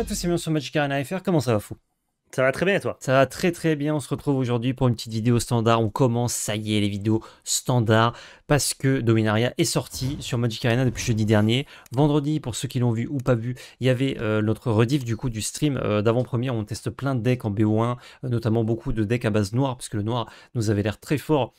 à tous et bienvenue sur Magic Arena FR, comment ça va fou ça va très bien toi Ça va très très bien, on se retrouve aujourd'hui pour une petite vidéo standard, on commence, ça y est, les vidéos standard parce que Dominaria est sorti sur Magic Arena depuis jeudi dernier. Vendredi, pour ceux qui l'ont vu ou pas vu, il y avait euh, notre rediff du coup du stream euh, d'avant-première, on teste plein de decks en BO1, euh, notamment beaucoup de decks à base noire, parce que le noir nous avait l'air très fort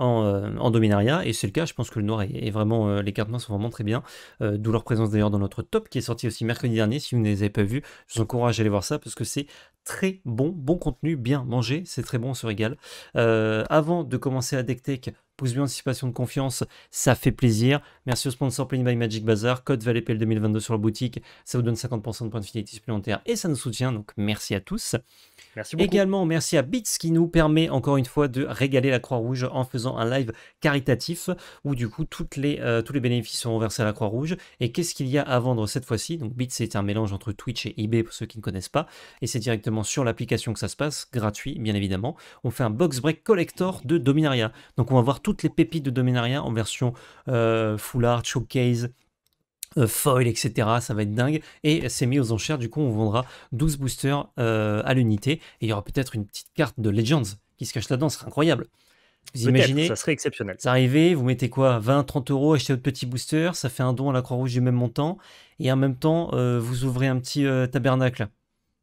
en, Dominaria, et c'est le cas, je pense que le noir est, vraiment, les cartes mains sont vraiment très bien, d'où leur présence d'ailleurs dans notre top qui est sorti aussi mercredi dernier, si vous ne les avez pas vus, je vous encourage à aller voir ça parce que c'est très bon, bon contenu, bien mangé, c'est très bon, on se régale. Euh, avant de commencer à deck tech, pouce bien anticipation de confiance, ça fait plaisir. Merci au sponsor Play by Magic Bazaar, code ValetPL 2022 sur la boutique, ça vous donne 50% de points de fidélité supplémentaires et ça nous soutient, donc merci à tous. Merci beaucoup. Également, merci à Bits qui nous permet encore une fois de régaler la Croix-Rouge en faisant un live caritatif où du coup euh, tous les bénéfices sont versés à la Croix-Rouge. Et qu'est-ce qu'il y a à vendre cette fois-ci Donc Bits c'est un mélange entre Twitch et eBay pour ceux qui ne connaissent pas. Et c'est directement sur l'application que ça se passe, gratuit bien évidemment. On fait un box break collector de Dominaria. Donc on va voir toutes les pépites de Dominaria en version euh, full art, showcase euh, foil, etc. Ça va être dingue. Et c'est mis aux enchères. Du coup, on vendra 12 boosters euh, à l'unité. Et il y aura peut-être une petite carte de Legends qui se cache là-dedans. Ce serait incroyable. Vous imaginez Ça serait exceptionnel. Ça arrivez, vous mettez quoi 20, 30 euros, achetez votre petit booster. Ça fait un don à la Croix-Rouge du même montant. Et en même temps, euh, vous ouvrez un petit tabernacle.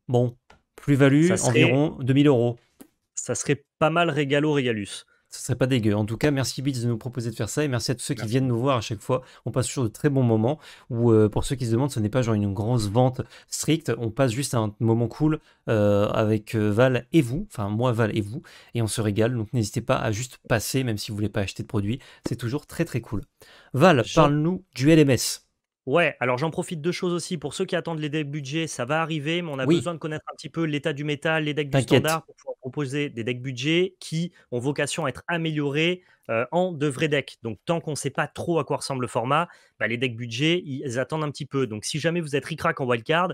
Bon, plus-value, environ 2000 euros. Ça serait pas mal régalo-régalus ce serait pas dégueu. En tout cas, merci Beats de nous proposer de faire ça et merci à tous ceux qui viennent nous voir à chaque fois. On passe toujours de très bons moments où, euh, pour ceux qui se demandent, ce n'est pas genre une grosse vente stricte. On passe juste à un moment cool euh, avec euh, Val et vous, enfin moi, Val et vous, et on se régale. Donc n'hésitez pas à juste passer, même si vous ne voulez pas acheter de produits. C'est toujours très très cool. Val, parle-nous du LMS. Ouais, alors j'en profite deux choses aussi. Pour ceux qui attendent les decks budget, ça va arriver, mais on a besoin de connaître un petit peu l'état du métal, les decks du standard pour pouvoir proposer des decks budget qui ont vocation à être améliorés euh, en de vrais decks. Donc tant qu'on ne sait pas trop à quoi ressemble le format, bah, les decks budget, ils attendent un petit peu. Donc si jamais vous êtes ricrac en wildcard,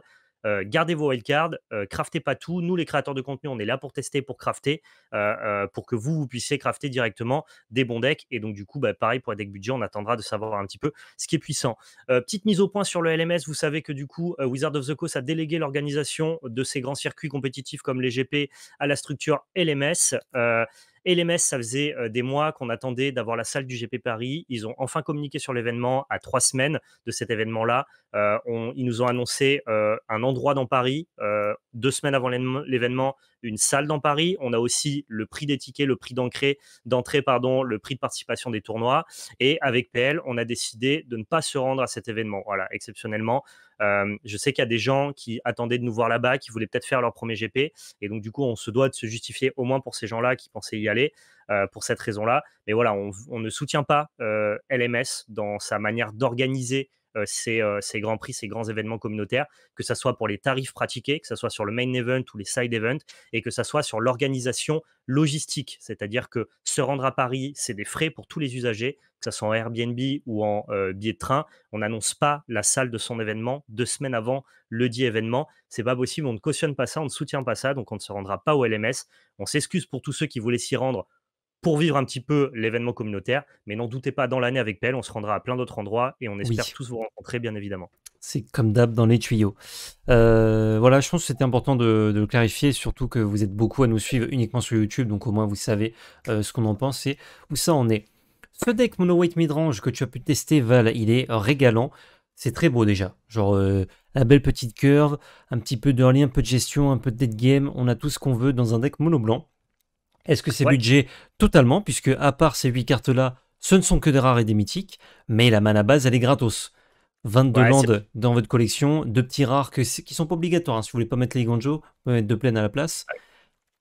gardez vos wildcards, craftez pas tout. Nous, les créateurs de contenu, on est là pour tester, pour crafter, pour que vous, vous puissiez crafter directement des bons decks. Et donc, du coup, bah, pareil pour les decks budget, on attendra de savoir un petit peu ce qui est puissant. petite mise au point sur le LMS, vous savez que du coup, Wizard of the Coast a délégué l'organisation de ces grands circuits compétitifs comme les GP à la structure LMS. Et les messes, ça faisait euh, des mois qu'on attendait d'avoir la salle du GP Paris. Ils ont enfin communiqué sur l'événement à trois semaines de cet événement-là. Euh, ils nous ont annoncé euh, un endroit dans Paris, deux semaines avant l'événement, une salle dans Paris. On a aussi le prix des tickets, le prix d'entrée, d'entrée pardon, le prix de participation des tournois. Et avec PL, on a décidé de ne pas se rendre à cet événement. Voilà, exceptionnellement. Euh, je sais qu'il y a des gens qui attendaient de nous voir là-bas, qui voulaient peut-être faire leur premier GP. Et donc, du coup, on se doit de se justifier au moins pour ces gens-là qui pensaient y aller euh, pour cette raison-là. Mais voilà, on ne soutient pas euh, LMS dans sa manière d'organiser euh, euh, ces, grands prix, ces grands événements communautaires, que ce soit pour les tarifs pratiqués, que ce soit sur le main event ou les side events, et que ce soit sur l'organisation logistique, c'est-à-dire que se rendre à Paris, c'est des frais pour tous les usagers, que ce soit en Airbnb ou en euh, billet de train, on n'annonce pas la salle de son événement deux semaines avant le dit événement. C'est pas possible, on ne cautionne pas ça, on ne soutient pas ça, donc on ne se rendra pas au LMS. On s'excuse pour tous ceux qui voulaient s'y rendre pour vivre un petit peu l'événement communautaire. Mais n'en doutez pas, dans l'année avec Pelle, on se rendra à plein d'autres endroits et on espère tous vous rencontrer, bien évidemment. C'est comme d'hab dans les tuyaux. Euh, voilà, je pense que c'était important de, clarifier, surtout que vous êtes beaucoup à nous suivre uniquement sur YouTube, donc au moins vous savez euh, ce qu'on en pense et où ça en est. Ce deck mono white midrange que tu as pu tester, Val, il est régalant. C'est très beau déjà. Genre euh, la belle petite curve, un petit peu de un peu de gestion, un peu de dead game. On a tout ce qu'on veut dans un deck mono blanc. Est-ce que c'est budget Totalement, puisque à part ces 8 cartes-là, ce ne sont que des rares et des mythiques, mais la mana base, elle est gratos. 22 deux landes dans votre collection, deux petits rares que, qui sont pas obligatoires. Hein. Si vous voulez pas mettre les Gonjo, vous pouvez mettre deux plaines à la place. pense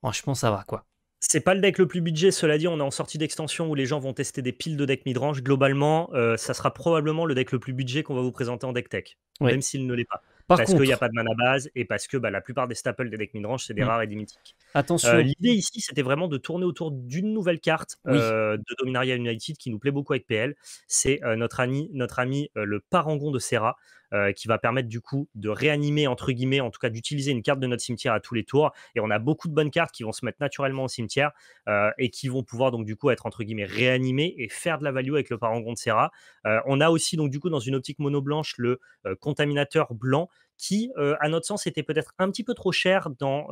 Franchement, ça va quoi. C'est pas le deck le plus budget, cela dit, on est en sortie d'extension où les gens vont tester des piles de decks midrange. Globalement, euh, ça sera probablement le deck le plus budget qu'on va vous présenter en deck tech, même s'il ne l'est pas parce qu'il n'y a pas de mana base et parce que bah, la plupart des staples des decks midrange, c'est des mm. rares et des mythiques. Attention. Euh, l'idée ici, c'était vraiment de tourner autour d'une nouvelle carte euh, de Dominaria United qui nous plaît beaucoup avec PL. C'est euh, notre ami, notre ami le parangon de Serra. Euh, qui va permettre du coup de réanimer, entre guillemets, en tout cas d'utiliser une carte de notre cimetière à tous les tours. Et on a beaucoup de bonnes cartes qui vont se mettre naturellement au cimetière euh, et qui vont pouvoir donc du coup être, entre guillemets, réanimées et faire de la value avec le parangon de Serra. Euh, on a aussi donc du coup dans une optique mono blanche le contaminateur blanc qui, à notre sens, était peut-être un petit peu trop cher dans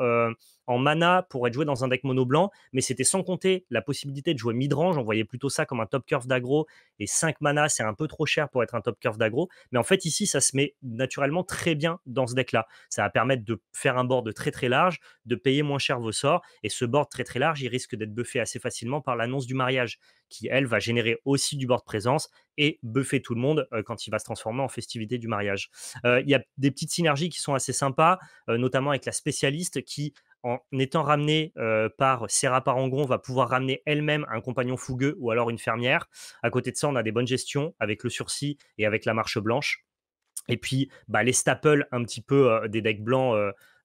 en mana pour être joué dans un deck mono blanc, mais c'était sans compter la possibilité de jouer midrange. On voyait plutôt ça comme un top curve d'aggro et 5 mana, c'est un peu trop cher pour être un top curve d'aggro. Mais en fait, ici, ça se met naturellement très bien dans ce deck-là. Ça va permettre de faire un board très très large, de payer moins cher vos sorts et ce board très très large, il risque d'être buffé assez facilement par l'annonce du mariage qui, elle, va générer aussi du board présence et buffer tout le monde euh, quand il va se transformer en festivité du mariage. Euh, il y a des petites synergies qui sont assez sympas, euh, notamment avec la spécialiste qui en étant ramenée par Serra Parangon, va pouvoir ramener elle-même un compagnon fougueux ou alors une fermière. À côté de ça, on a des bonnes gestions avec le sursis et avec la marche blanche. Et puis, bah, les staples un petit peu des decks blancs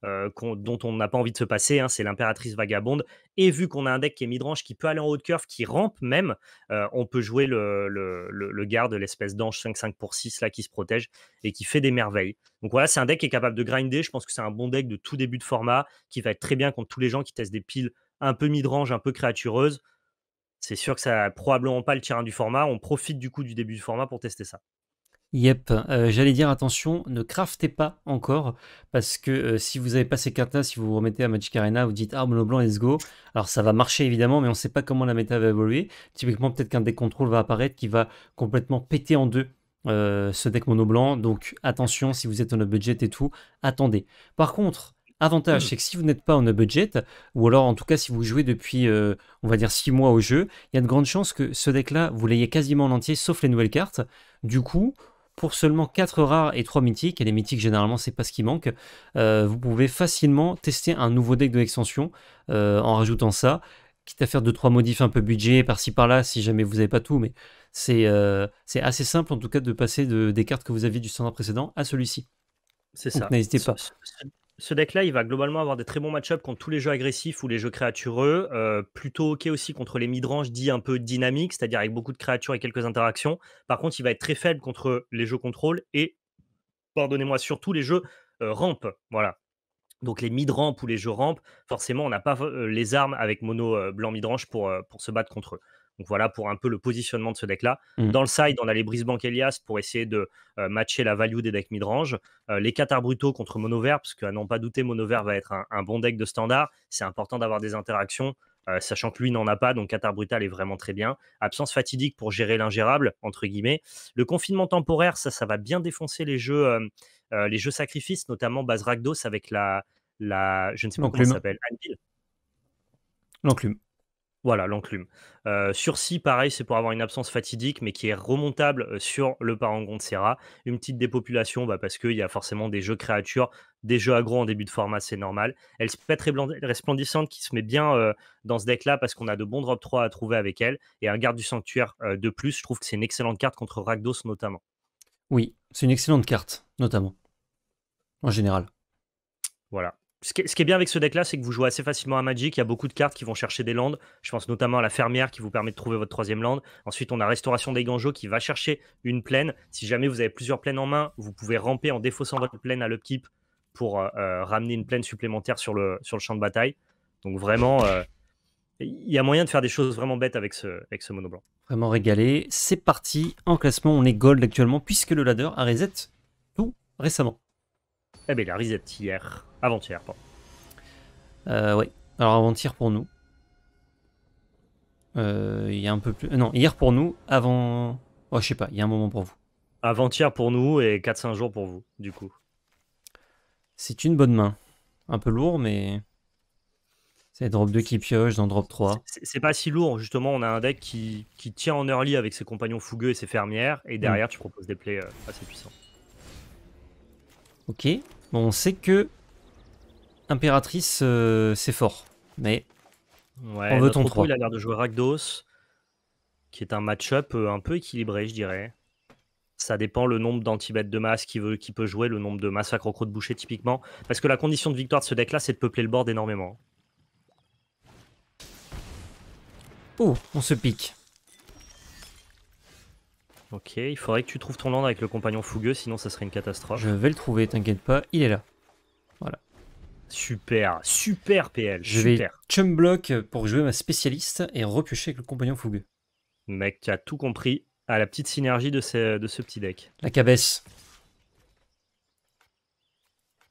euh, dont on n'a pas envie de se passer, hein, c'est l'impératrice vagabonde. Et vu qu'on a un deck qui est midrange, qui peut aller en haut de curve, qui rampe même, euh, on peut jouer le, garde, l'espèce d'ange 5-5 pour 6 là, qui se protège et qui fait des merveilles. Donc voilà, c'est un deck qui est capable de grinder. Je pense que c'est un bon deck de tout début de format, qui va être très bien contre tous les gens qui testent des piles un peu midrange, un peu créatureuse. C'est sûr que ça probablement pas le terrain du format. On profite du coup du début du format pour tester ça. Yep, euh, j'allais dire attention, ne craftez pas encore, parce que euh, si vous avez ces cartes là, si vous vous remettez à Magic Arena, vous dites ah mono blanc, let's go. Alors ça va marcher évidemment, mais on ne sait pas comment la méta va évoluer. Typiquement, peut-être qu'un deck contrôle va apparaître qui va complètement péter en deux euh, ce deck mono blanc. Donc attention, si vous êtes en budget et tout, attendez. Par contre, Avantage, c'est que si vous n'êtes pas en budget, ou alors en tout cas si vous jouez depuis, on va dire, 6 mois au jeu, il y a de grandes chances que ce deck-là, vous l'ayez quasiment en entier, sauf les nouvelles cartes. Du coup, pour seulement 4 rares et 3 mythiques, et les mythiques généralement c'est pas ce qui manque, euh, vous pouvez facilement tester un nouveau deck de l'extension euh, en rajoutant ça, quitte à faire 2-3 modifs un peu budget par-ci par-là si jamais vous n'avez pas tout, mais euh, c'est assez simple en tout cas de passer des cartes que vous aviez du standard précédent à celui-ci. C'est ça. N'hésitez pas ce deck-là, il va globalement avoir des très bons match-ups contre tous les jeux agressifs ou les jeux créatureux. Euh, plutôt OK aussi contre les midrange dits un peu dynamiques, c'est-à-dire avec beaucoup de créatures et quelques interactions. Par contre, il va être très faible contre les jeux contrôle et, pardonnez-moi, surtout les jeux euh, Voilà. Donc les mid ou les jeux ramp, forcément, on n'a pas euh, les armes avec mono euh, blanc midrange pour, pour se battre contre eux. Donc voilà pour un peu le positionnement de ce deck-là. Mmh. Dans le side, on a les Brisbank Elias pour essayer de euh, matcher la value des decks midrange. range euh, les Qatar brutaux contre Monovert, parce qu'à n'en pas douter, Monovert va être un, bon deck de standard. C'est important d'avoir des interactions. Euh, sachant que lui n'en a pas, donc Qatar Brutal est vraiment très bien. Absence fatidique pour gérer l'ingérable, entre guillemets. Le confinement temporaire, ça, ça va bien défoncer les jeux, les jeux sacrifices, notamment base avec la, Je ne sais pas comment ça s'appelle. L'enclume. Voilà, l'enclume. Euh, sursis, pareil, c'est pour avoir une absence fatidique, mais qui est remontable euh, sur le parangon de Serra. Une petite dépopulation, bah, parce qu'il y a forcément des jeux créatures, des jeux agro en début de format, c'est normal. Elle se très resplendissante, qui se met bien euh, dans ce deck-là, parce qu'on a de bons drop 3 à trouver avec elle. Et un garde du sanctuaire euh, de plus, je trouve que c'est une excellente carte contre Ragdos, notamment. Oui, c'est une excellente carte, notamment. En général. Voilà ce qui, est, bien avec ce deck là, c'est que vous jouez assez facilement à Magic. Il y a beaucoup de cartes qui vont chercher des landes. Je pense notamment à la fermière qui vous permet de trouver votre troisième land. Ensuite, on a Restauration des Ganjos qui va chercher une plaine. Si jamais vous avez plusieurs plaines en main, vous pouvez ramper en défaussant votre plaine à l'upkeep pour euh, euh, ramener une plaine supplémentaire sur le, champ de bataille. Donc vraiment, euh, il y a moyen de faire des choses vraiment bêtes avec ce, avec ce mono blanc. Vraiment régalé. C'est parti. En classement, on est gold actuellement puisque le ladder a reset tout récemment. Eh bien, il a reset hier. Avant-hier, pardon. Euh, oui. Alors avant-hier pour nous. Euh, il y a un peu plus. Non, hier pour nous, avant. Oh, je sais pas, il y a un moment pour vous. Avant-hier pour nous et 4-5 jours pour vous, du coup. C'est une bonne main. Un peu lourd, mais. C'est drop 2 qui pioche dans drop 3. C'est pas si lourd, justement. On a un deck qui, tient en early avec ses compagnons fougueux et ses fermières. Et derrière, mm. tu proposes des plays euh, assez puissants. Ok. Bon, on sait que Impératrice, euh, c'est fort. Mais on veut ton 3. Il a l'air de jouer Rakdos, qui est un match-up euh, un peu équilibré, je dirais. Ça dépend le nombre d'antibêtes de masse qui, veut, qui peut jouer, le nombre de massacres au croc de boucher typiquement. Parce que la condition de victoire de ce deck-là, c'est de peupler le board énormément. Oh, on se pique. Ok, il faudrait que tu trouves ton land avec le compagnon fougueux, sinon ça serait une catastrophe. Je vais le trouver, t'inquiète pas, il est là. Super, super PL. Je super. vais chum block pour jouer ma spécialiste et repiocher avec le compagnon fougueux. Mec tu as tout compris à la petite synergie de ce, petit deck. La cabesse.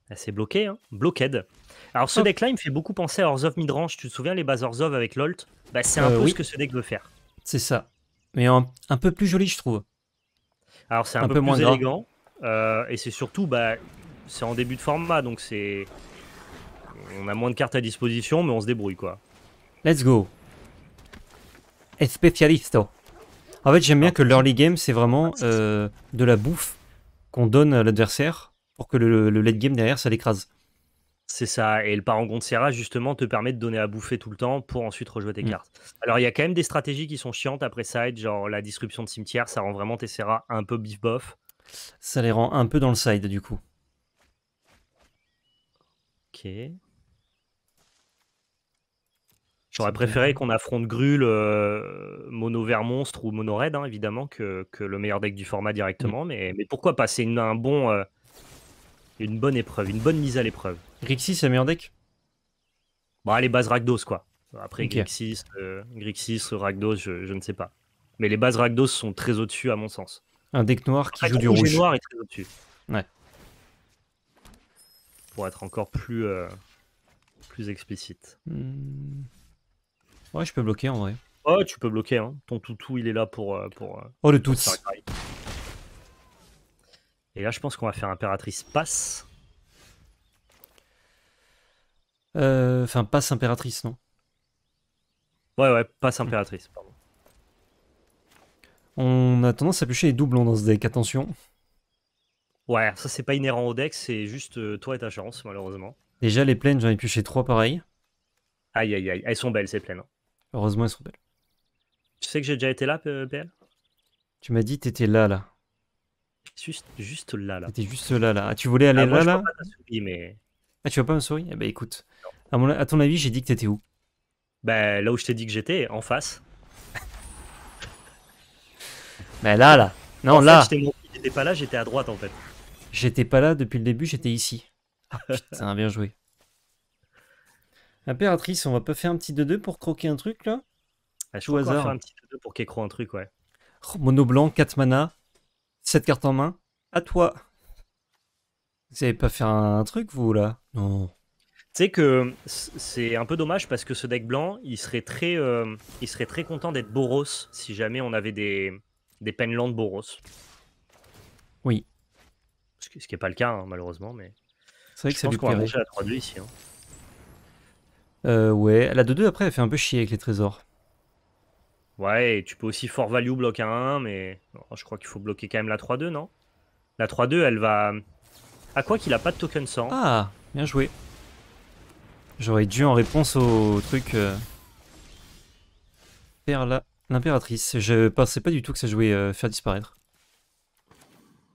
Ah, c'est bloqué, hein Blockade. Alors ce oh. deck-là, il me fait beaucoup penser à of Midrange. Tu te souviens les bases of avec Lolt bah, C'est un euh, peu ce que ce deck veut faire. C'est ça. Mais un, peu plus joli, je trouve. Alors c'est un, peu, moins élégant. Euh, et c'est surtout, bah, c'est en début de format, donc c'est on a moins de cartes à disposition, mais on se débrouille quoi. Let's go. Especialisto. En fait, j'aime bien que l'early game, c'est vraiment euh, de la bouffe qu'on donne à l'adversaire pour que le, late game derrière, ça l'écrase. C'est ça. Et le parangon de Serra, justement, te permet de donner à bouffer tout le temps pour ensuite rejouer tes mm. cartes. Alors, il y a quand même des stratégies qui sont chiantes après side, genre la disruption de cimetière, ça rend vraiment tes Serra un peu beef-bof. Ça les rend un peu dans le side, du coup. Ok. J'aurais préféré qu'on affronte Grul euh, mono vert monstre ou mono raid, hein, évidemment, que, le meilleur deck du format mm. directement. Mais, pourquoi pas C'est euh, une, bonne épreuve, une bonne mise à l'épreuve. Grixis, le meilleur deck Bah, les bases Ragdos quoi. Après, Grixis, euh, je, ne sais pas. Mais les bases Ragdos sont très au-dessus, à mon sens. Un deck noir qui joue du rouge. noir est très au-dessus. Ouais. Pour être encore plus, explicite. Hmm. Ouais, je peux bloquer en vrai. Oh, tu peux bloquer. Hein. Ton toutou, il est là pour. Euh, pour euh, oh, le tout. Et là, je pense qu'on va faire impératrice passe. Euh, enfin, passe impératrice, non Ouais, ouais, passe hmm. impératrice, pardon. On a tendance à pêcher les doublons dans ce deck, attention. Ouais, ça c'est pas inhérent au deck, c'est juste toi et ta chance, malheureusement. Déjà, les plaines, j'en ai pêché trois, pareil. Aïe, aïe, aïe, elles sont belles ces plaines. Hein. Heureusement, elles sont belles. Tu sais que j'ai déjà été là, PL Tu m'as dit t'étais là, là. Juste, juste là, là. T'étais juste là, là. Ah, tu voulais aller ah, là, je pas ta souris, mais... Ah, tu vois pas ma souris Eh ben, écoute. À, mon, à, ton avis, j'ai dit que t'étais où Ben, là où je t'ai dit que j'étais, en face. Mais bah, là, là. Non, là. J'étais pas là, j'étais à droite, en fait. J'étais pas là depuis le début, j'étais ici. Ah, putain, bien joué. Impératrice, on va pas faire un petit 2-2 pour croquer un truc là Je vais va faire un petit 2-2 pour qu'elle croque un truc, ouais. Oh, mono blanc, 4 mana, 7 cartes en main. À toi. Vous savez pas faire un, truc, vous là Non. Tu sais que c'est un peu dommage parce que ce deck blanc, il serait très, euh, il serait très content d'être Boros si jamais on avait des, des Boros. Oui. Ce qui n'est pas le cas, hein, malheureusement, mais. C'est vrai que je pense qu'on va manger à 3-2 ici. Hein. Euh, ouais, la 2-2 après elle fait un peu chier avec les trésors. Ouais, et tu peux aussi fort value bloquer un 1, mais je crois qu'il faut bloquer quand même la 3-2, non La 3-2, elle va... À quoi qu'il a pas de token 100. Ah, bien joué. J'aurais dû en réponse au truc... Euh, faire la... L'impératrice, je pensais pas du tout que ça jouait euh, faire disparaître.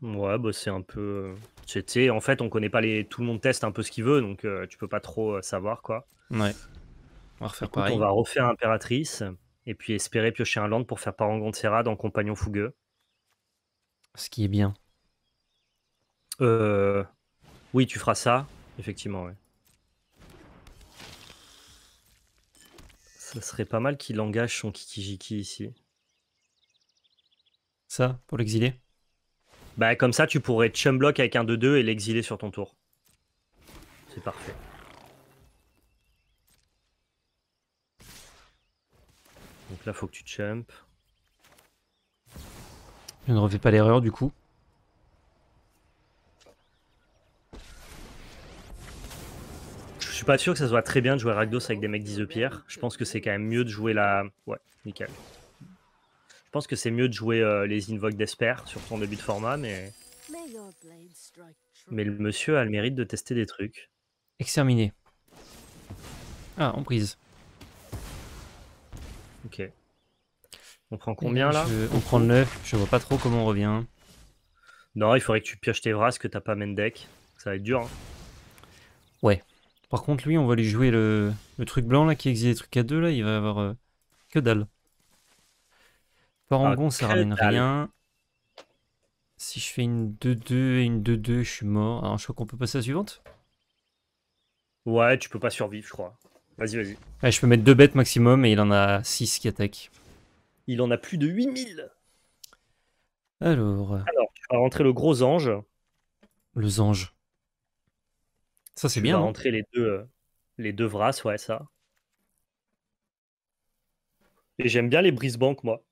Ouais, bah c'est un peu... Euh, tu en fait, on connaît pas les. Tout le monde teste un peu ce qu'il veut, donc euh, tu peux pas trop euh, savoir quoi. Ouais. On va refaire On va refaire Impératrice et puis espérer piocher un land pour faire Parangon de en compagnon fougueux. Ce qui est bien. Euh... Oui, tu feras ça, effectivement. Ouais. Ça serait pas mal qu'il engage son Kikijiki ici. Ça, pour l'exilé bah comme ça tu pourrais chumblock avec un 2-2 et l'exiler sur ton tour. C'est parfait. Donc là faut que tu chumps. Je ne refais pas l'erreur du coup. Je suis pas sûr que ça soit très bien de jouer Ragdos avec des mecs 10 pierre. Je pense que c'est quand même mieux de jouer la... Ouais, nickel. Je pense que c'est mieux de jouer euh, les Invoques d'Esper sur ton début de format, mais. Mais le monsieur a le mérite de tester des trucs. Exterminé. Ah, en prise. Ok. On prend eh combien ben, là On prend 9, je vois pas trop comment on revient. Non, il faudrait que tu pioches tes Vras que t'as pas main deck. Ça va être dur. Hein. Ouais. Par contre, lui, on va lui jouer le, truc blanc là qui exige des trucs à deux là, il va avoir euh, que dalle. Parangon, ça ramène rien. Si je fais une 2-2 et une 2-2, je suis mort. Alors, je crois qu'on peut passer à la suivante Ouais, tu peux pas survivre, je crois. Vas-y, vas-y. je peux mettre deux bêtes maximum et il en a 6 qui attaquent. Il en a plus de 8000 Alors... Alors, tu vas rentrer le gros ange. Le zange. Ça, c'est bien. Tu vas hein. rentrer les deux, euh, les deux Vras, ouais, ça. Et j'aime bien les brise-banques moi.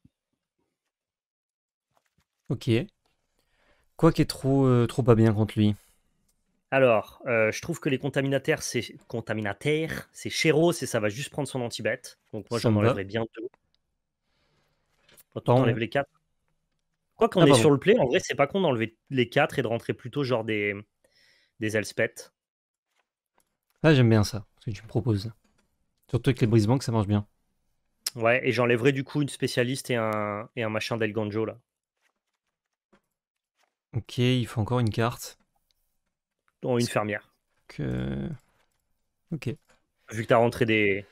Ok. Quoi qui est trop, euh, trop pas bien contre lui Alors, euh, je trouve que les contaminataires, c'est contaminataire, c'est Chéros et ça va juste prendre son anti Donc moi, j'en bien deux. on enlève les quatre. Quoi qu'on ait ah, est sur le play, en vrai, c'est pas con d'enlever les quatre et de rentrer plutôt genre des, des Elspeth. Ah, j'aime bien ça, ce que tu me proposes. Surtout avec les brisements que ça marche bien. Ouais, et j'enlèverai du coup une spécialiste et un, et un machin d'Elganjo là. Ok, il faut encore une carte. Dont une fermière. Ok. Vu que t'as rentré des.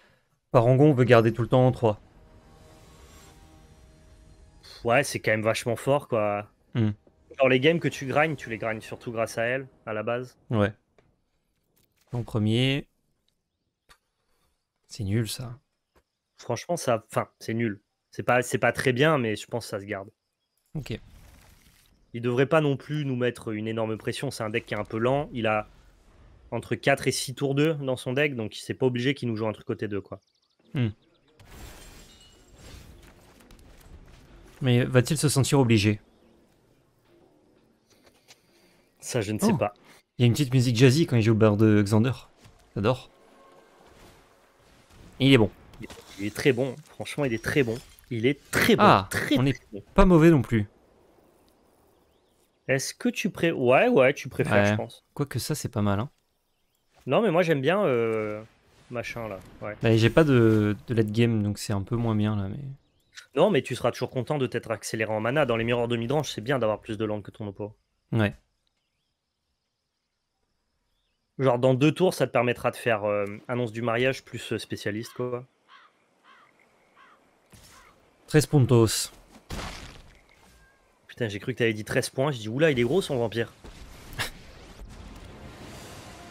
Parangon, on peut garder tout le temps en 3. Ouais, c'est quand même vachement fort, quoi. Hmm. Genre les games que tu gragnes, tu les graines surtout grâce à elle, à la base. Ouais. En premier. C'est nul, ça. Franchement, ça. Enfin, c'est nul. C'est pas, c'est pas très bien, mais je pense que ça se garde. Ok. Il devrait pas non plus nous mettre une énorme pression. C'est un deck qui est un peu lent. Il a entre 4 et 6 tours 2 dans son deck, donc c'est pas obligé qu'il nous joue un truc côté 2 quoi. Hmm. Mais va-t-il se sentir obligé Ça, je ne sais oh. pas. Il y a une petite musique jazzy quand il joue au bar de Xander. J'adore. Il est bon. Il est très bon. Franchement, il est très bon. Il est très bon. Ah, très, on est pas mauvais non plus. Est-ce que tu préfères Ouais, ouais, tu préfères, je pense. Quoique ça, c'est pas mal. Hein. Non, mais moi, j'aime bien euh, machin là. Ouais. Bah, j'ai pas de, de late game, donc c'est un peu moins bien là. Mais... Non, mais tu seras toujours content de t'être accéléré en mana. Dans les miroirs de midrange, c'est bien d'avoir plus de langue que ton oppo. Ouais. Genre, dans deux tours, ça te permettra de faire euh, annonce du mariage plus euh, spécialiste, quoi. Tres puntos. Putain, j'ai cru que t'avais dit 13 points. J'ai dit, oula, il est gros son vampire.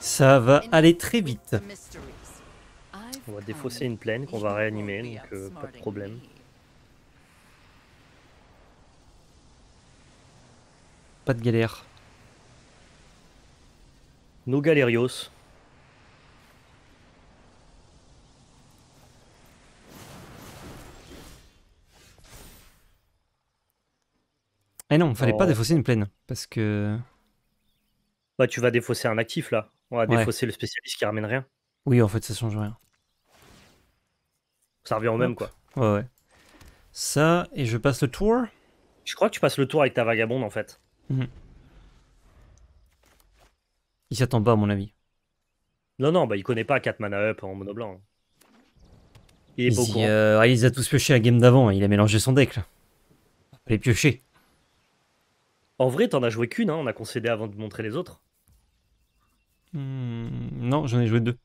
Ça va aller très vite. On va défausser une plaine qu'on va réanimer, donc euh, pas de problème. Pas de galère. Nos galérios. Eh non, fallait pas défausser une plaine, parce que... Bah tu vas défausser un actif là. On va défausser le spécialiste qui ramène rien. Oui, en fait ça change rien. Ça revient au même quoi. Ouais, ouais. Ça, et je passe le tour. Je crois que tu passes le tour avec ta vagabonde en fait. Mhm. Il s'attend pas à mon avis. Non, non, bah il connaît pas 4 mana up en mono blanc. Il est beaucoup. il euh, ah, a tous pioché la game d'avant, hein. il a mélangé son deck là. Il a pioché. En vrai, t'en as joué qu'une, hein, on a concédé avant de montrer les autres. Hmm, non, j'en ai joué deux.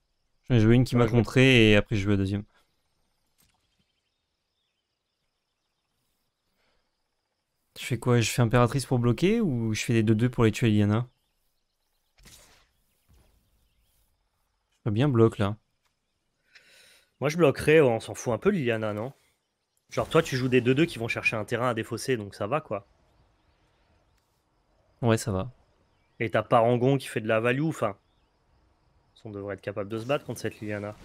J'en ai joué une qui m'a ah, contré et après j'ai joué la deuxième. Je fais quoi Je fais impératrice pour bloquer ou je fais les 2-2 pour les tuer Liliana Je bien bloquer, là. Moi je bloquerai. on s'en fout un peu Liliana, non Genre toi tu joues des 2-2 qui vont chercher un terrain à défausser donc ça va quoi. Ouais, ça va. Et t'as Parangon qui fait de la value, enfin. On devrait être capable de se battre contre cette Liliana.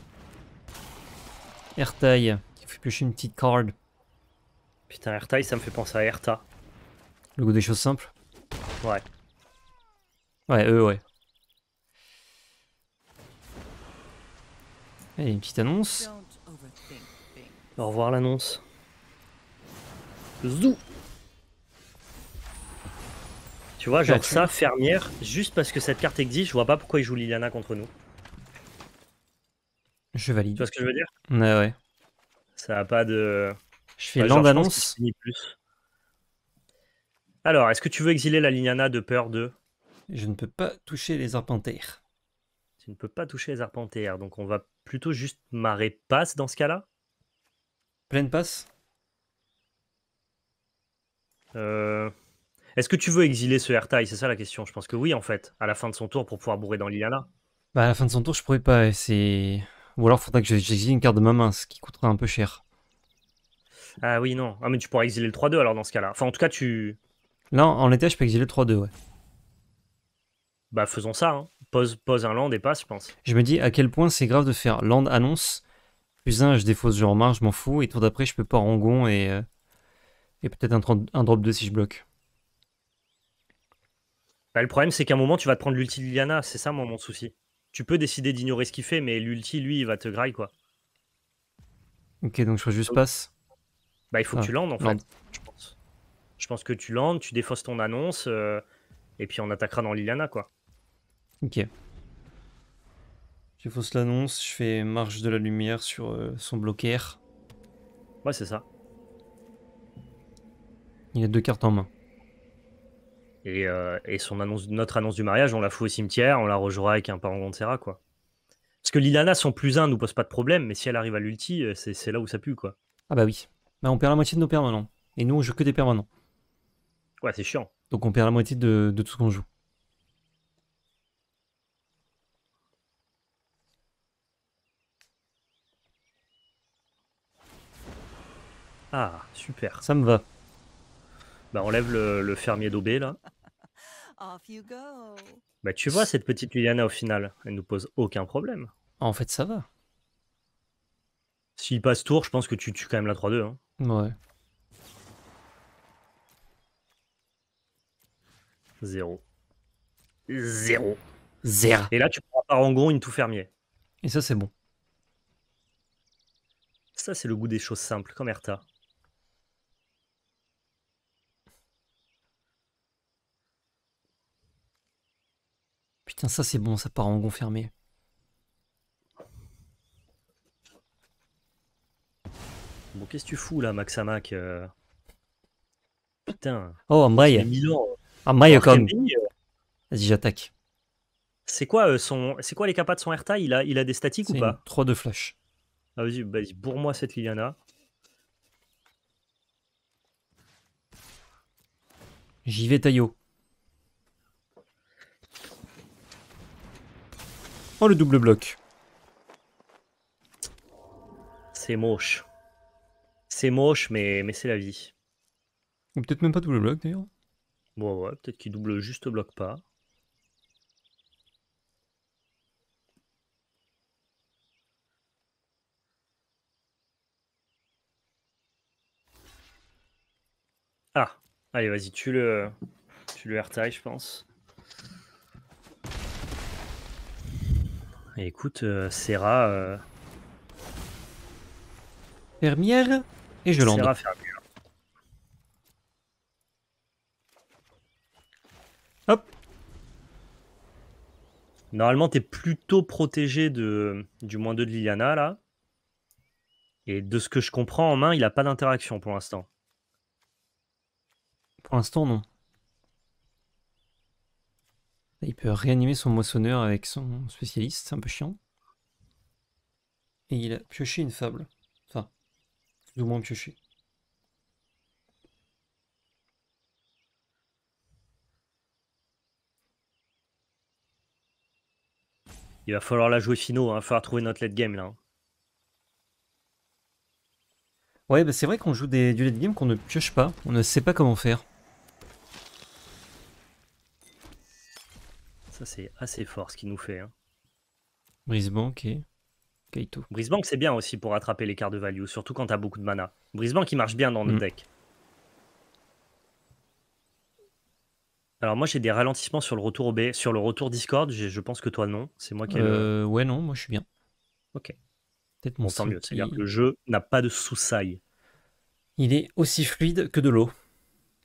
Ertail, qui fait piocher une petite card. Putain, Ertaï, ça me fait penser à Erta. Le goût des choses simples Ouais. Ouais, eux, ouais. Allez, une petite annonce. Au revoir l'annonce. Zou tu vois, genre ça, fermière, juste parce que cette carte existe, je vois pas pourquoi il joue Liliana contre nous. Je valide. Tu vois ce que je veux dire Ouais, ouais. Ça a pas de. Je fais bah, l'annonce. d'annonce. Alors, est-ce que tu veux exiler la Liliana de peur de. Je ne peux pas toucher les arpentaires. Tu ne peux pas toucher les arpentaires, donc on va plutôt juste marrer passe dans ce cas-là Pleine passe euh... Est-ce que tu veux exiler ce taille C'est ça la question. Je pense que oui, en fait, à la fin de son tour pour pouvoir bourrer dans l'Iliana. Bah, à la fin de son tour, je pourrais pas. C'est... Ou alors, faudrait que j'exile une carte de ma main, ce qui coûterait un peu cher. Ah oui, non. Ah, mais tu pourras exiler le 3-2 alors dans ce cas-là. Enfin, en tout cas, tu. Là, en l'état, je peux exiler le 3-2, ouais. Bah, faisons ça. Hein. Pose, pose un land et passe, je pense. Je me dis à quel point c'est grave de faire land annonce. Plus un, je défausse je en je m'en fous. Et tour d'après, je peux pas rangon et. Euh, et peut-être un, un drop 2 si je bloque. Bah, le problème, c'est qu'à un moment, tu vas te prendre l'ulti Liliana. C'est ça, mon souci. Tu peux décider d'ignorer ce qu'il fait, mais l'ulti, lui, il va te graille, quoi. Ok, donc je fais juste passe. Bah, il faut que ah, tu landes, en fait. Je pense. je pense que tu landes, tu défausses ton annonce, euh, et puis on attaquera dans Liliana, quoi. Ok. Je fausse l'annonce, je fais marche de la lumière sur euh, son bloqueur. Ouais, c'est ça. Il a deux cartes en main. Euh, et, son annonce, notre annonce du mariage, on la fout au cimetière, on la rejouera avec un parangon de Serra, quoi. Parce que Lilana, son plus un, nous pose pas de problème, mais si elle arrive à l'ulti, euh, c'est là où ça pue, quoi. Ah bah oui. Bah on perd la moitié de nos permanents. Et nous, on joue que des permanents. Ouais, c'est chiant. Donc on perd la moitié de, de tout ce qu'on joue. Ah, super. Ça me va. Bah, enlève le, fermier daubé, là. Bah, tu vois, cette petite Liliana, au final, elle nous pose aucun problème. Ah, en fait, ça va. S'il passe tour, je pense que tu tues quand même la 3-2. Hein. Ouais. Zéro. Zéro. Zéro. Et là, tu prends par gros une tout fermier. Et ça, c'est bon. Ça, c'est le goût des choses simples, comme Erta. ça c'est bon, ça part en confirmé. Bon, qu'est-ce que tu fous là, max euh... Putain. Oh, Ambray Ambraille, comme. Euh, vas-y, j'attaque. C'est quoi, euh, son... c'est quoi les capas de son Erta il a... il a des statiques ou pas 3 de flash. Ah, vas-y, vas-y, bourre-moi cette Liliana. J'y vais, Taillot. Oh, le double bloc. C'est moche. C'est moche, mais, mais c'est la vie. Ou peut-être même pas double bloc d'ailleurs. Bon, ouais, peut-être qu'il double juste bloc pas. Ah, allez, vas-y, tu le, tu le RTI, je pense. écoute, euh, Serra. Euh, Fermière et je Fermière. Hop. Normalement, t'es plutôt protégé de, du moins 2 de Liliana là. Et de ce que je comprends en main, il n'a pas d'interaction pour l'instant. Pour l'instant, non il peut réanimer son moissonneur avec son spécialiste, c'est un peu chiant. Et il a pioché une fable. Enfin, du moins pioché. Il va falloir la jouer finaux, hein. il va falloir trouver notre late game là. Hein. Ouais, bah, c'est vrai qu'on joue des, du late game qu'on ne pioche pas, on ne sait pas comment faire. Ça, c'est assez fort ce qu'il nous fait. Hein. Brisebank et Kaito. Brisebank, c'est bien aussi pour attraper les cartes de value, surtout quand t'as beaucoup de mana. Brisebank, il marche bien dans nos mm. decks Alors moi j'ai des ralentissements sur le retour B, sur le retour Discord, je pense que toi non, c'est moi qui ai euh, Ouais non, moi je suis bien. Ok. Peut-être mon cest à que le jeu n'a pas de sous-sail Il est aussi fluide que de l'eau.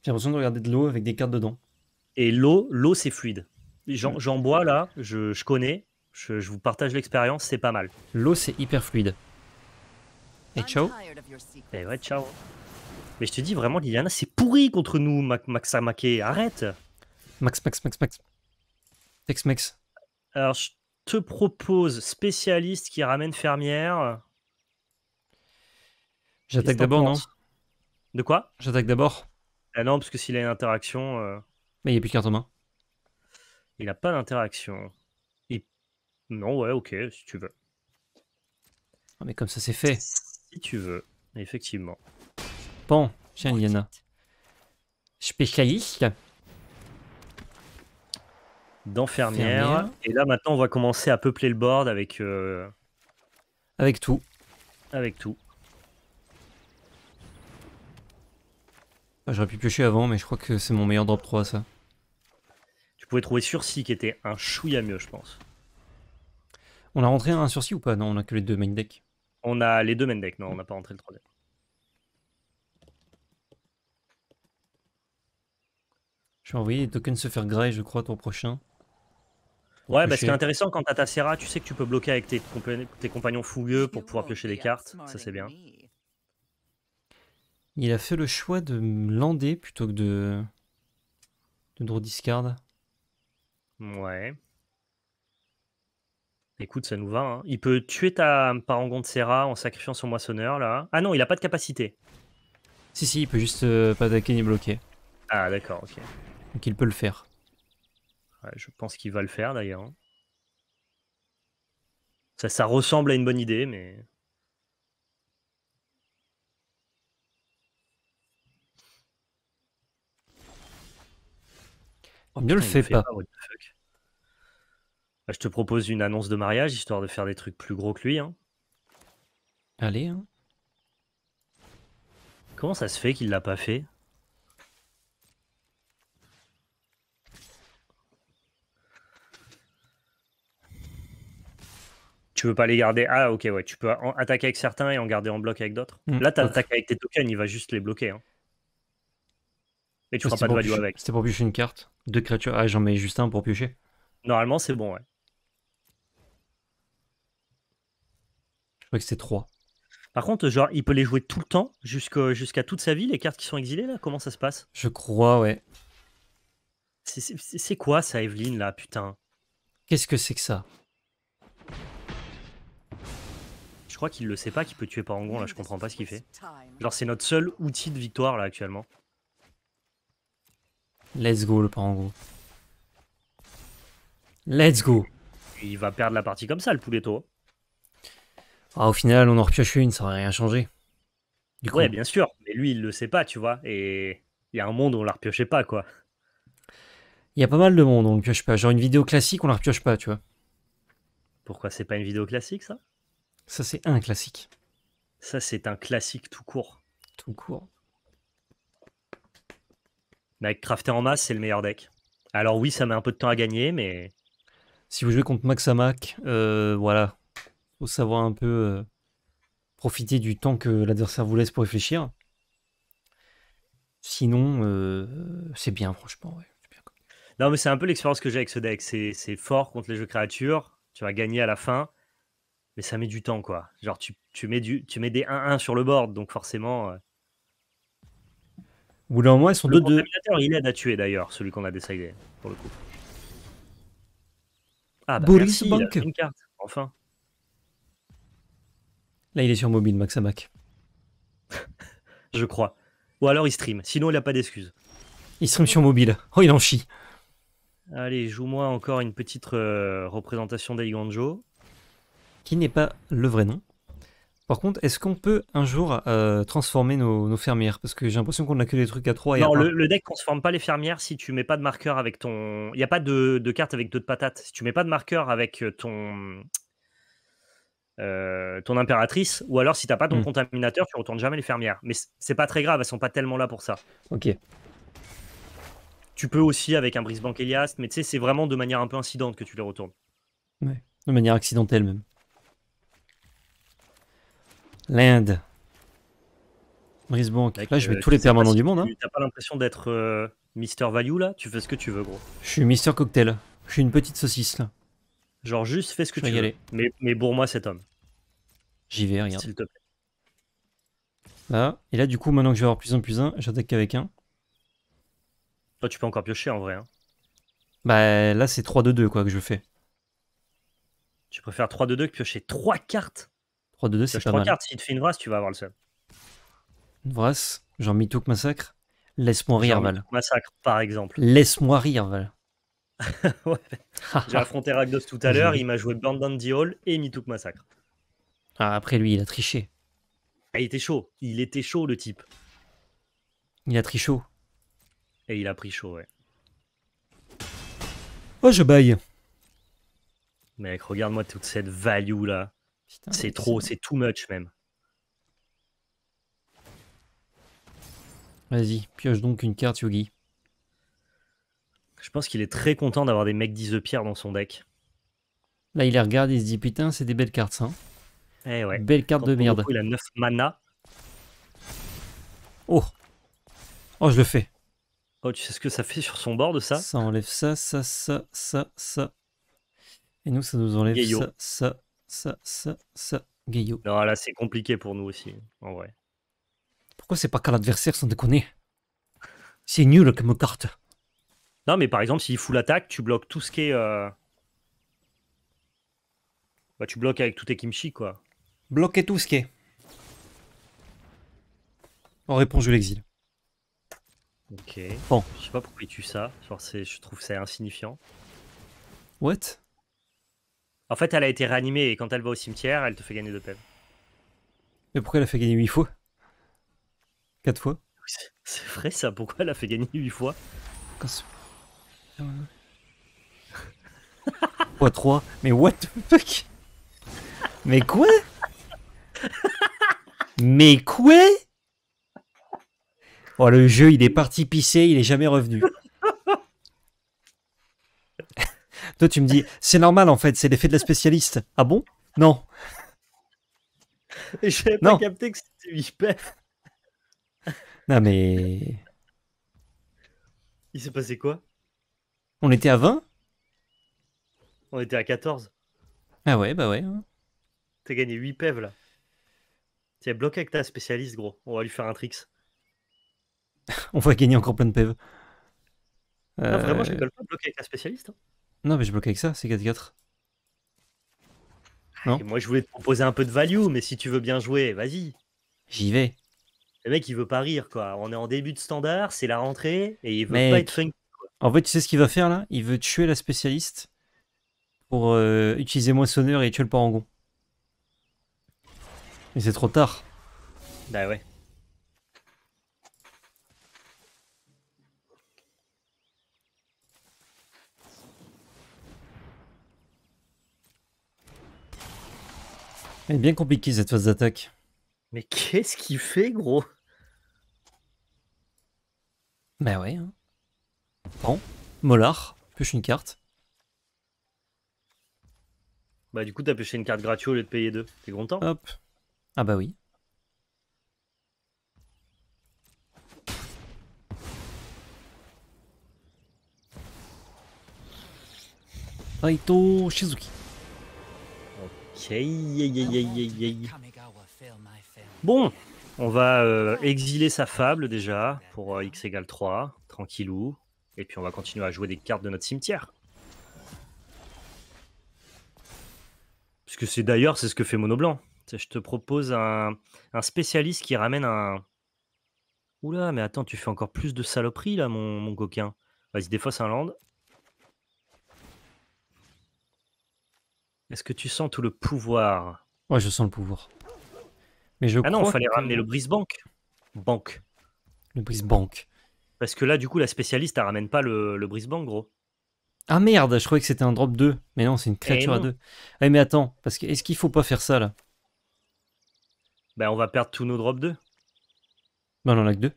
J'ai l'impression de regarder de l'eau avec des cartes dedans. Et l'eau, l'eau c'est fluide. Mm. J'en bois là, je, connais, je, vous partage l'expérience, c'est pas mal. L'eau c'est hyper fluide. Et ciao. Et eh ouais, ciao. Mais je te dis vraiment, Liliana, c'est pourri contre nous, Max Maxamake, arrête Max, Max, Max, Max. Tex Max. Alors, je te propose spécialiste qui ramène fermière. J'attaque d'abord, non De quoi J'attaque d'abord. Ah non, parce que s'il a une interaction. Euh, Mais il n'y a plus qu'un en main. Il n'a pas d'interaction. Non, ouais, ok, si tu veux. Ah, mais comme ça, c'est fait. Si tu veux, effectivement. Bon, tiens, il y en a. Spécialiste d'enfermière. Et là, maintenant, on va commencer à peupler le board avec. Euh, avec tout. Avec tout. J'aurais pu piocher avant, mais je crois que c'est mon meilleur drop 3, ça. Vous pouvez trouver sursis qui était un chouïa mieux, je pense. On a rentré un sursis ou pas Non, on a que les deux main deck. On a les deux main deck, non, on n'a pas rentré le troisième. Je vais envoyer les tokens se faire grey, je crois, ton prochain. Ouais, parce bah, que c'est intéressant quand t'as ta Serra, tu sais que tu peux bloquer avec tes, tes compagnons fougueux pour pouvoir piocher des cartes. Ça, c'est bien. Il a fait le choix de lander plutôt que de. de draw discard. Ouais. Écoute, ça nous va. Hein. Il peut tuer ta parangon de Serra en sacrifiant son moissonneur, là. Ah non, il a pas de capacité. Si, si, il peut juste euh, pas attaquer ni bloquer. Ah, d'accord, ok. Donc il peut le faire. je pense qu'il va le faire, d'ailleurs. Hein. ça ressemble à une bonne idée, mais... Oh, ne le fais pas. Ah, je te propose une annonce de mariage, histoire de faire des trucs plus gros que lui. Hein. Allez. Hein. Comment ça se fait qu'il l'a pas fait Tu veux pas les garder Ah ok ouais, tu peux attaquer avec certains et en garder en bloc avec d'autres. Mm. Là, tu attaques avec tes tokens, il va juste les bloquer. Hein. Mais tu pas de value avec. C'était pour piocher une carte. Deux créatures. Ah, j'en mets juste un pour piocher. Normalement, c'est bon, ouais. Je crois que c'est trois. Par contre, genre, il peut les jouer tout le temps, jusqu'à toute sa vie, les cartes qui sont exilées, là Comment ça se passe Je crois, ouais. C'est quoi ça, Evelyne, là, putain Qu'est-ce que c'est que ça Je crois qu'il le sait pas, qu'il peut tuer Parangon, là, je comprends pas ce qu'il fait. Genre, c'est notre seul outil de victoire, là, actuellement. Let's go, le gros. Let's go. Il va perdre la partie comme ça, le pouletto. Ah, au final, on en repioche une, ça aurait rien changé. Du bien sûr. Mais lui, il le sait pas, tu vois. Et il y a un monde où on la repiochait pas, quoi. Il y a pas mal de monde où on le pioche pas. Genre une vidéo classique, on la repioche pas, tu vois. Pourquoi c'est pas une vidéo classique, ça Ça, c'est un classique. Ça, c'est un classique tout court. Tout court. Mec, bah, crafter en masse, c'est le meilleur deck. Alors oui, ça met un peu de temps à gagner, mais... Si vous jouez contre Max euh, voilà, faut savoir un peu euh, profiter du temps que l'adversaire vous laisse pour réfléchir. Sinon, euh, c'est bien, franchement. Non, mais c'est un peu l'expérience que j'ai avec ce deck. C'est fort contre les jeux créatures, tu vas gagner à la fin, mais ça met du temps, quoi. Genre, tu, mets, tu mets des 1-1 sur le board, donc forcément, ou bout ils sont deux Il est à tuer d'ailleurs, celui qu'on a décidé, pour le coup. Ah, bah, Boris Bank. enfin. Là, il est sur mobile, Maxamac. Je crois. Ou alors il stream, sinon il a pas d'excuses Il stream sur mobile. Oh, il en chie. Allez, joue-moi encore une petite euh, représentation d'Aigonjo. Qui n'est pas le vrai nom. Par contre, est-ce qu'on peut un jour euh, transformer nos, fermières Parce que j'ai l'impression qu'on a que des trucs à trois. et le, le deck transforme pas les fermières si tu mets pas de marqueur avec ton. Il n'y a pas de, carte avec deux de patates. Si tu mets pas de marqueur avec euh, ton. Euh, ton impératrice, ou alors si t'as pas ton hmm. contaminateur, tu retournes jamais les fermières. Mais c'est pas très grave, elles sont pas tellement là pour ça. Ok. Tu peux aussi avec un brise Elias, mais tu sais, c'est vraiment de manière un peu incidente que tu les retournes. De manière accidentelle même. L'Inde. Brice Là, je mets euh, tous les permanents du monde. Hein. T'as pas l'impression d'être euh, Mister Value là Tu fais ce que tu veux, gros. Je suis Mister Cocktail. Je suis une petite saucisse là. Genre, juste fais ce que tu veux. Mais, mais bourre-moi cet homme. J'y vais, rien. S'il te plaît. Là. Et là, du coup, maintenant que je vais avoir plus en plus un, j'attaque qu'avec un. Toi, tu peux encore piocher en vrai. Hein. Bah là, c'est 3-2-2 quoi que je fais. Tu préfères 3-2-2 que piocher 3 cartes 3-2-2, c'est pas mal. Cartes, si tu fais une vrasse, tu vas avoir le seul. Une vrasse, genre Mitouk Massacre Laisse-moi rire, Val. Massacre, par exemple. Laisse-moi rire, Val. ouais. J'ai affronté Ragdos tout à l'heure, il m'a joué Burn Down the Hall et Mitouk Massacre. Ah, après lui, il a triché. Ah, il était chaud. Il était chaud, le type. Il a triché chaud. Et il a pris chaud, ouais. Oh, je baille. Mec, regarde-moi toute cette value là. C'est trop, c'est too much même. Vas-y, pioche donc une carte, Yogi. Je pense qu'il est très content d'avoir des mecs 10 pierre dans son deck. Là, il les regarde, il se dit putain, c'est des belles cartes, ça. Eh ouais. Belle carte de merde. il a 9 mana. Oh Oh, je le fais. Oh, tu sais ce que ça fait sur son bord de ça Ça enlève ça, ça, ça, ça, ça. Et nous, ça nous enlève ça, ça, ça, ça, ça, Non, là, c'est compliqué pour nous aussi, en vrai. Pourquoi c'est pas qu'à l'adversaire, sans déconner C'est nul comme carte. Non, mais par exemple, s'il fout l'attaque, tu bloques tout ce qui est. Euh, bah, tu bloques avec tout tes kimchi, quoi. Bloquer tout ce qui est. En réponse, je l'exile. Ok. Bon. Je sais pas pourquoi il tue ça. Genre, je trouve ça insignifiant. What en fait, elle a été réanimée et quand elle va au cimetière, elle te fait gagner de pèves. Mais pourquoi elle a fait gagner 8 fois 4 fois C'est vrai ça, pourquoi elle a fait gagner 8 fois Quand 3 Mais what the fuck Mais quoi Mais quoi Oh le jeu il est parti pisser, il est jamais revenu. Toi, tu me dis, c'est normal en fait, c'est l'effet de la spécialiste. Ah bon Non. J'avais pas capté que c'était hyper. Non mais. Il s'est passé quoi On était à 20 On était à 14. Ah ouais, bah ouais. Hein. T'as gagné 8 PEV, là. T'es bloqué avec ta spécialiste, gros. On va lui faire un tricks. On va gagner encore plein de PEV. Non, vraiment, je euh. rigole pas bloquer avec ta spécialiste. Hein. Non, mais je bloque avec ça, c'est 4-4. Non. moi, je voulais te proposer un peu de value, mais si tu veux bien jouer, vas-y. J'y vais. Le mec, il veut pas rire, quoi. On est en début de standard, c'est la rentrée, et il veut pas être funky. En fait, tu sais ce qu'il va faire là Il veut tuer la spécialiste pour euh, utiliser utiliser sonneur et tuer le parangon. Mais c'est trop tard. Bah ouais. Elle est bien compliquée cette phase d'attaque. Mais qu'est-ce qu'il fait, gros Bah ouais. Hein. Bon, Molar, pêche une carte. Bah du coup, t'as pêché une carte gratuite au lieu de payer deux. T'es content Hop. Ah bah oui. Taito Shizuki. Bon, on va euh, exiler sa fable déjà pour euh, x égale 3, tranquillou. Et puis on va continuer à jouer des cartes de notre cimetière. Parce que c'est d'ailleurs, c'est ce que fait Monoblanc. Je te propose un, spécialiste qui ramène un... Oula, mais attends, tu fais encore plus de saloperies là, mon, coquin. Vas-y, des un land. Est-ce que tu sens tout le pouvoir Ouais, je sens le pouvoir. Mais je ah non, il fallait ramener le brise-banque. Banque. Le brise-banque. Parce que là, du coup, la spécialiste, elle ramène pas le, le brise-banque, gros. Ah merde, je croyais que c'était un drop 2. Mais non, c'est une eh créature à 2. Ah eh, mais attends, parce que est-ce qu'il faut pas faire ça là Ben, on va perdre tous nos drops 2. Ben, on en a que 2.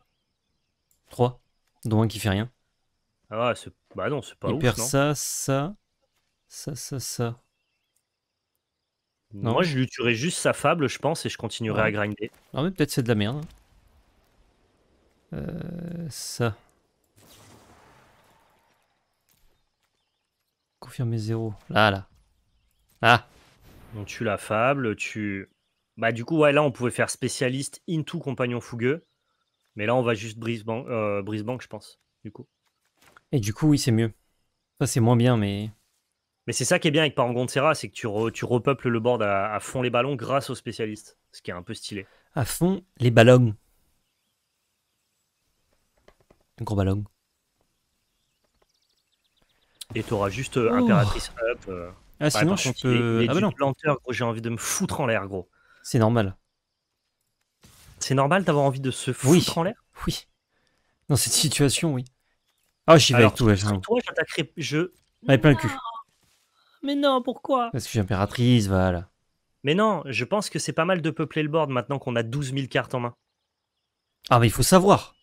3. Dont un qui fait rien. Ah, c'est... bah non, c'est pas Il perd ça, ça, ça, ça, ça. Non. Moi, je lui tuerais juste sa fable, je pense, et je continuerai à grinder. Non, mais peut-être c'est de la merde. Hein. Euh, ça. Confirmer zéro. Là, là. Ah On tue la fable, tu... Bah du coup, ouais, là, on pouvait faire spécialiste into compagnon fougueux. Mais là, on va juste brise euh, je pense, du coup. Et du coup, oui, c'est mieux. Ça, c'est moins bien, mais... Mais c'est ça qui est bien avec Parangon-Serra, c'est que tu, tu, repeuples le board à, fond les ballons grâce aux spécialistes, ce qui est un peu stylé. À fond les ballons. Un gros ballon. Et t'auras juste euh, Impératrice up. Euh, ah, sinon, je peux. ah, bah non. j'ai envie de me foutre en l'air, gros. C'est normal. C'est normal d'avoir envie de se foutre en l'air Oui. Dans cette situation, oui. Ah, j'y vais avec tout, Toi, j'attaquerai. Je. plein cul mais non, pourquoi Parce que j'ai impératrice, voilà. Mais non, je pense que c'est pas mal de peupler le board maintenant qu'on a 12 000 cartes en main. Ah, mais il faut savoir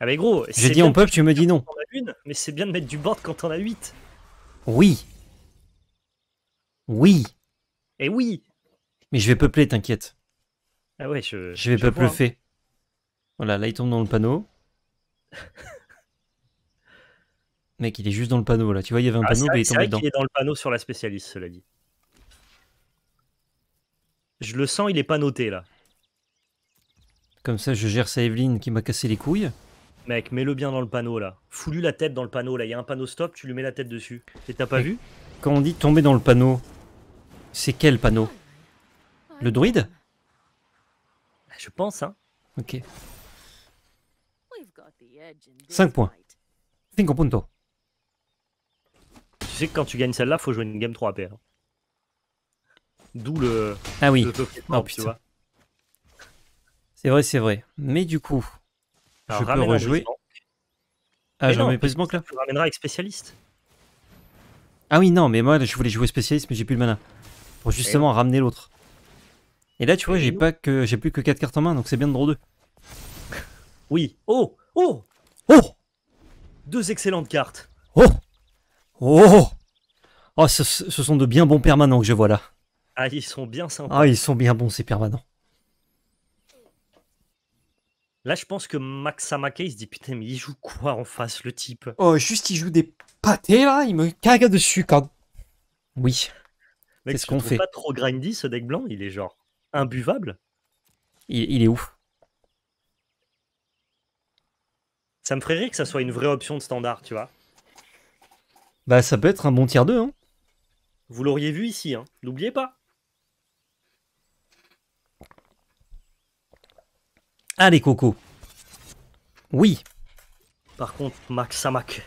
Ah, mais gros J'ai dit on peuple, tu me dis non. une, mais c'est bien de mettre du board quand on a 8. Oui Oui Et oui Mais je vais peupler, t'inquiète. Ah ouais, je. Je vais peupler hein. fait. Voilà, là il tombe dans le panneau. Mec, il est juste dans le panneau là. Tu vois, il y avait un ah, panneau, mais il est tombé dedans. Il est dans le panneau sur la spécialiste, cela dit. Je le sens, il est pas noté là. Comme ça, je gère sa Evelyne qui m'a cassé les couilles. Mec, mets-le bien dans le panneau là. fous la tête dans le panneau là. Il y a un panneau stop, tu lui mets la tête dessus. Et t'as pas vu Quand on dit tomber dans le panneau, c'est quel panneau Le druide bah, Je pense, hein. Ok. 5 points. 5 points. Tu sais que quand tu gagnes celle-là, faut jouer une game 3 AP. Hein. D'où le. Ah oui. Oh, putain. C'est vrai, c'est vrai. Mais du coup, je peux rejouer. Ah, j'en mets plus manque là. Tu ramèneras avec spécialiste. Ah oui, non, mais moi je voulais jouer spécialiste, mais j'ai plus le mana. Pour eh justement ramener l'autre. Et là, tu vois, eh j'ai pas que j'ai plus que 4 cartes en main, donc c'est bien de draw 2. Oui. Oh, oh Oh Oh Deux excellentes cartes. Oh Oh Oh, ce, sont de bien bons permanents que je vois là. Ah, ils sont bien sympas. Ah, ils sont bien bons, ces permanents. Là, je pense que Max Samake, se dit Putain, mais il joue quoi en face, le type Oh, juste, il joue des pâtés là, il me caga dessus quand. Oui. Qu'est-ce qu'on fait pas trop grindy ce deck blanc, il est genre imbuvable. Il, il est ouf. Ça me ferait rire que ça soit une vraie option de standard, tu vois. Bah ça peut être un bon tiers 2. Hein. Vous l'auriez vu ici, hein. n'oubliez pas. Allez Coco. Oui. Par contre, Max Samak,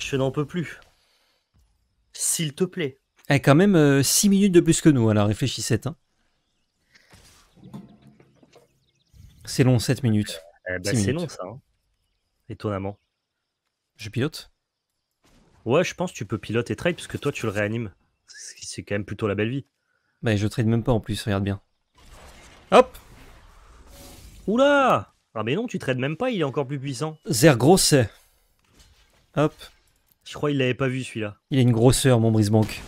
je n'en peux plus. S'il te plaît. Eh, quand même 6 euh, minutes de plus que nous, alors réfléchissez. Hein. C'est long, 7 minutes. Eh ben, c'est long ça, hein. étonnamment. Je pilote Ouais, je pense que tu peux pilote et trade parce que toi tu le réanimes. C'est quand même plutôt la belle vie. Bah je trade même pas en plus, regarde bien. Hop Oula Ah mais non, tu trades même pas, il est encore plus puissant. Zer grosset. Hop. Je crois qu'il l'avait pas vu celui-là. Il a une grosseur mon Brisebank.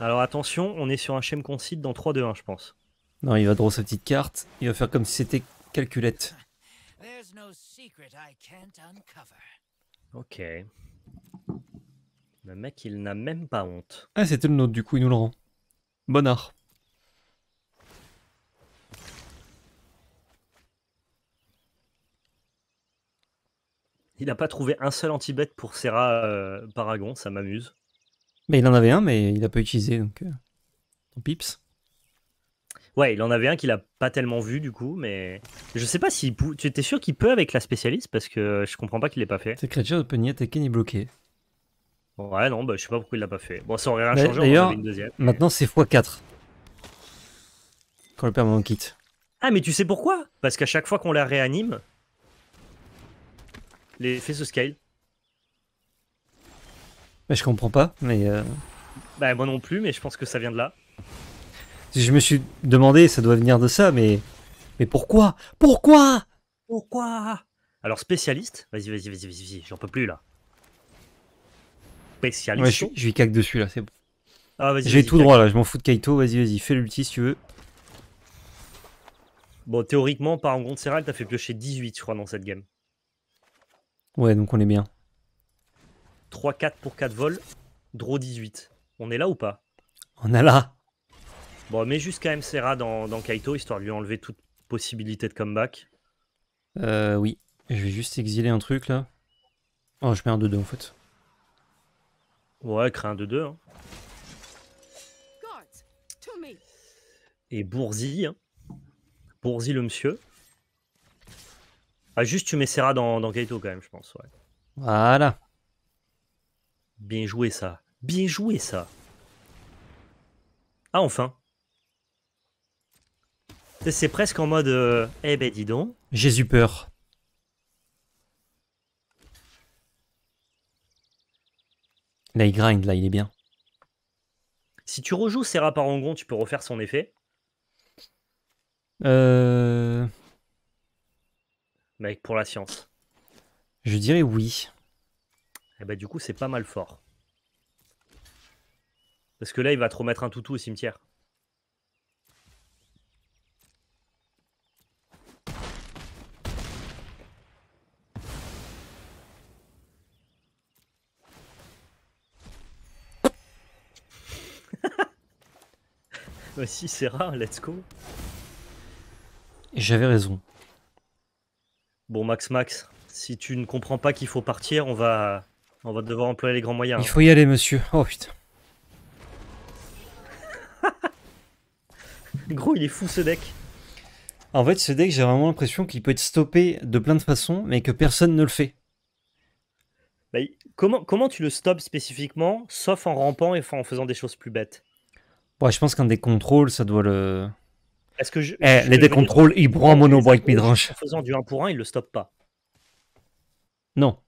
Alors attention, on est sur un schéma concide dans 3-2-1 je pense. Non, il va draw sa petite carte, il va faire comme si c'était calculette. Ok. Le mec, il n'a même pas honte. Ah, c'était le nôtre, du coup, il nous le rend. Bon art. Il n'a pas trouvé un seul anti-bête pour Serra euh, Paragon, ça m'amuse. Mais il en avait un, mais il a pas utilisé, donc. Euh, pips. Ouais, il en avait un qu'il a pas tellement vu du coup, mais je sais pas si Tu étais sûr qu'il peut avec la spécialiste parce que je comprends pas qu'il l'ait pas fait. Cette créature ni attaquer ni bloquer Ouais, non, bah, je sais pas pourquoi il l'a pas fait. Bon, ça aurait rien bah, changé, D'ailleurs, maintenant c'est x4. Quand le permanent quitte. Ah, mais tu sais pourquoi Parce qu'à chaque fois qu'on la réanime, l'effet se scale. Mais je comprends pas, mais. Euh, bah, moi non plus, mais je pense que ça vient de là. Je me suis demandé, ça doit venir de ça, mais. Mais pourquoi Pourquoi Pourquoi Alors, spécialiste Vas-y, vas-y, vas-y, vas-y, j'en peux plus là je, lui dessus là, c'est bon. Ah, J'ai tout droit là, je m'en fous de Kaito, vas-y, vas-y, fais l'ulti si tu veux. Bon, théoriquement, par en Serral, t'as fait piocher 18, je crois, dans cette game. Ouais, donc on est bien. 3-4 pour 4 vols, draw 18. On est là ou pas On est là. Bon, mets juste quand même Serra dans, Kaito, histoire de lui enlever toute possibilité de comeback. Euh, oui. Je vais juste exiler un truc là. Oh, je mets un 2-2 en fait. Ouais, craint de deux. Hein. Et Bourzi. Hein. le monsieur. Ah, juste, tu mets Serra dans, dans Kaito quand même, je pense. Voilà. Bien joué ça. Bien joué ça. Ah, enfin. C'est presque en mode. Euh, eh ben, dis donc. J'ai eu peur. Là, il grind, là, il est bien. Si tu rejoues Serra Parangon, tu peux refaire son effet. Euh... Mec, pour la science. Je dirais oui. Et eh bah ben, du coup, c'est pas mal fort. Parce que là, il va te remettre un toutou au cimetière. Bah si, c'est rare, let's go. j'avais raison. Bon, Max, Max, si tu ne comprends pas qu'il faut partir, on va, on va devoir employer les grands moyens. Il faut y aller, monsieur. Oh putain. Gros, il est fou ce deck. En fait, ce deck, j'ai vraiment l'impression qu'il peut être stoppé de plein de façons, mais que personne ne le fait. Bah, comment, comment tu le stops spécifiquement, sauf en rampant et en faisant des choses plus bêtes Ouais, je pense qu'un contrôles ça doit le. Est-ce que je, eh, les décontrôles, ils broient mono break midrange. En faisant du 1 pour 1, ils le stoppent pas. Non.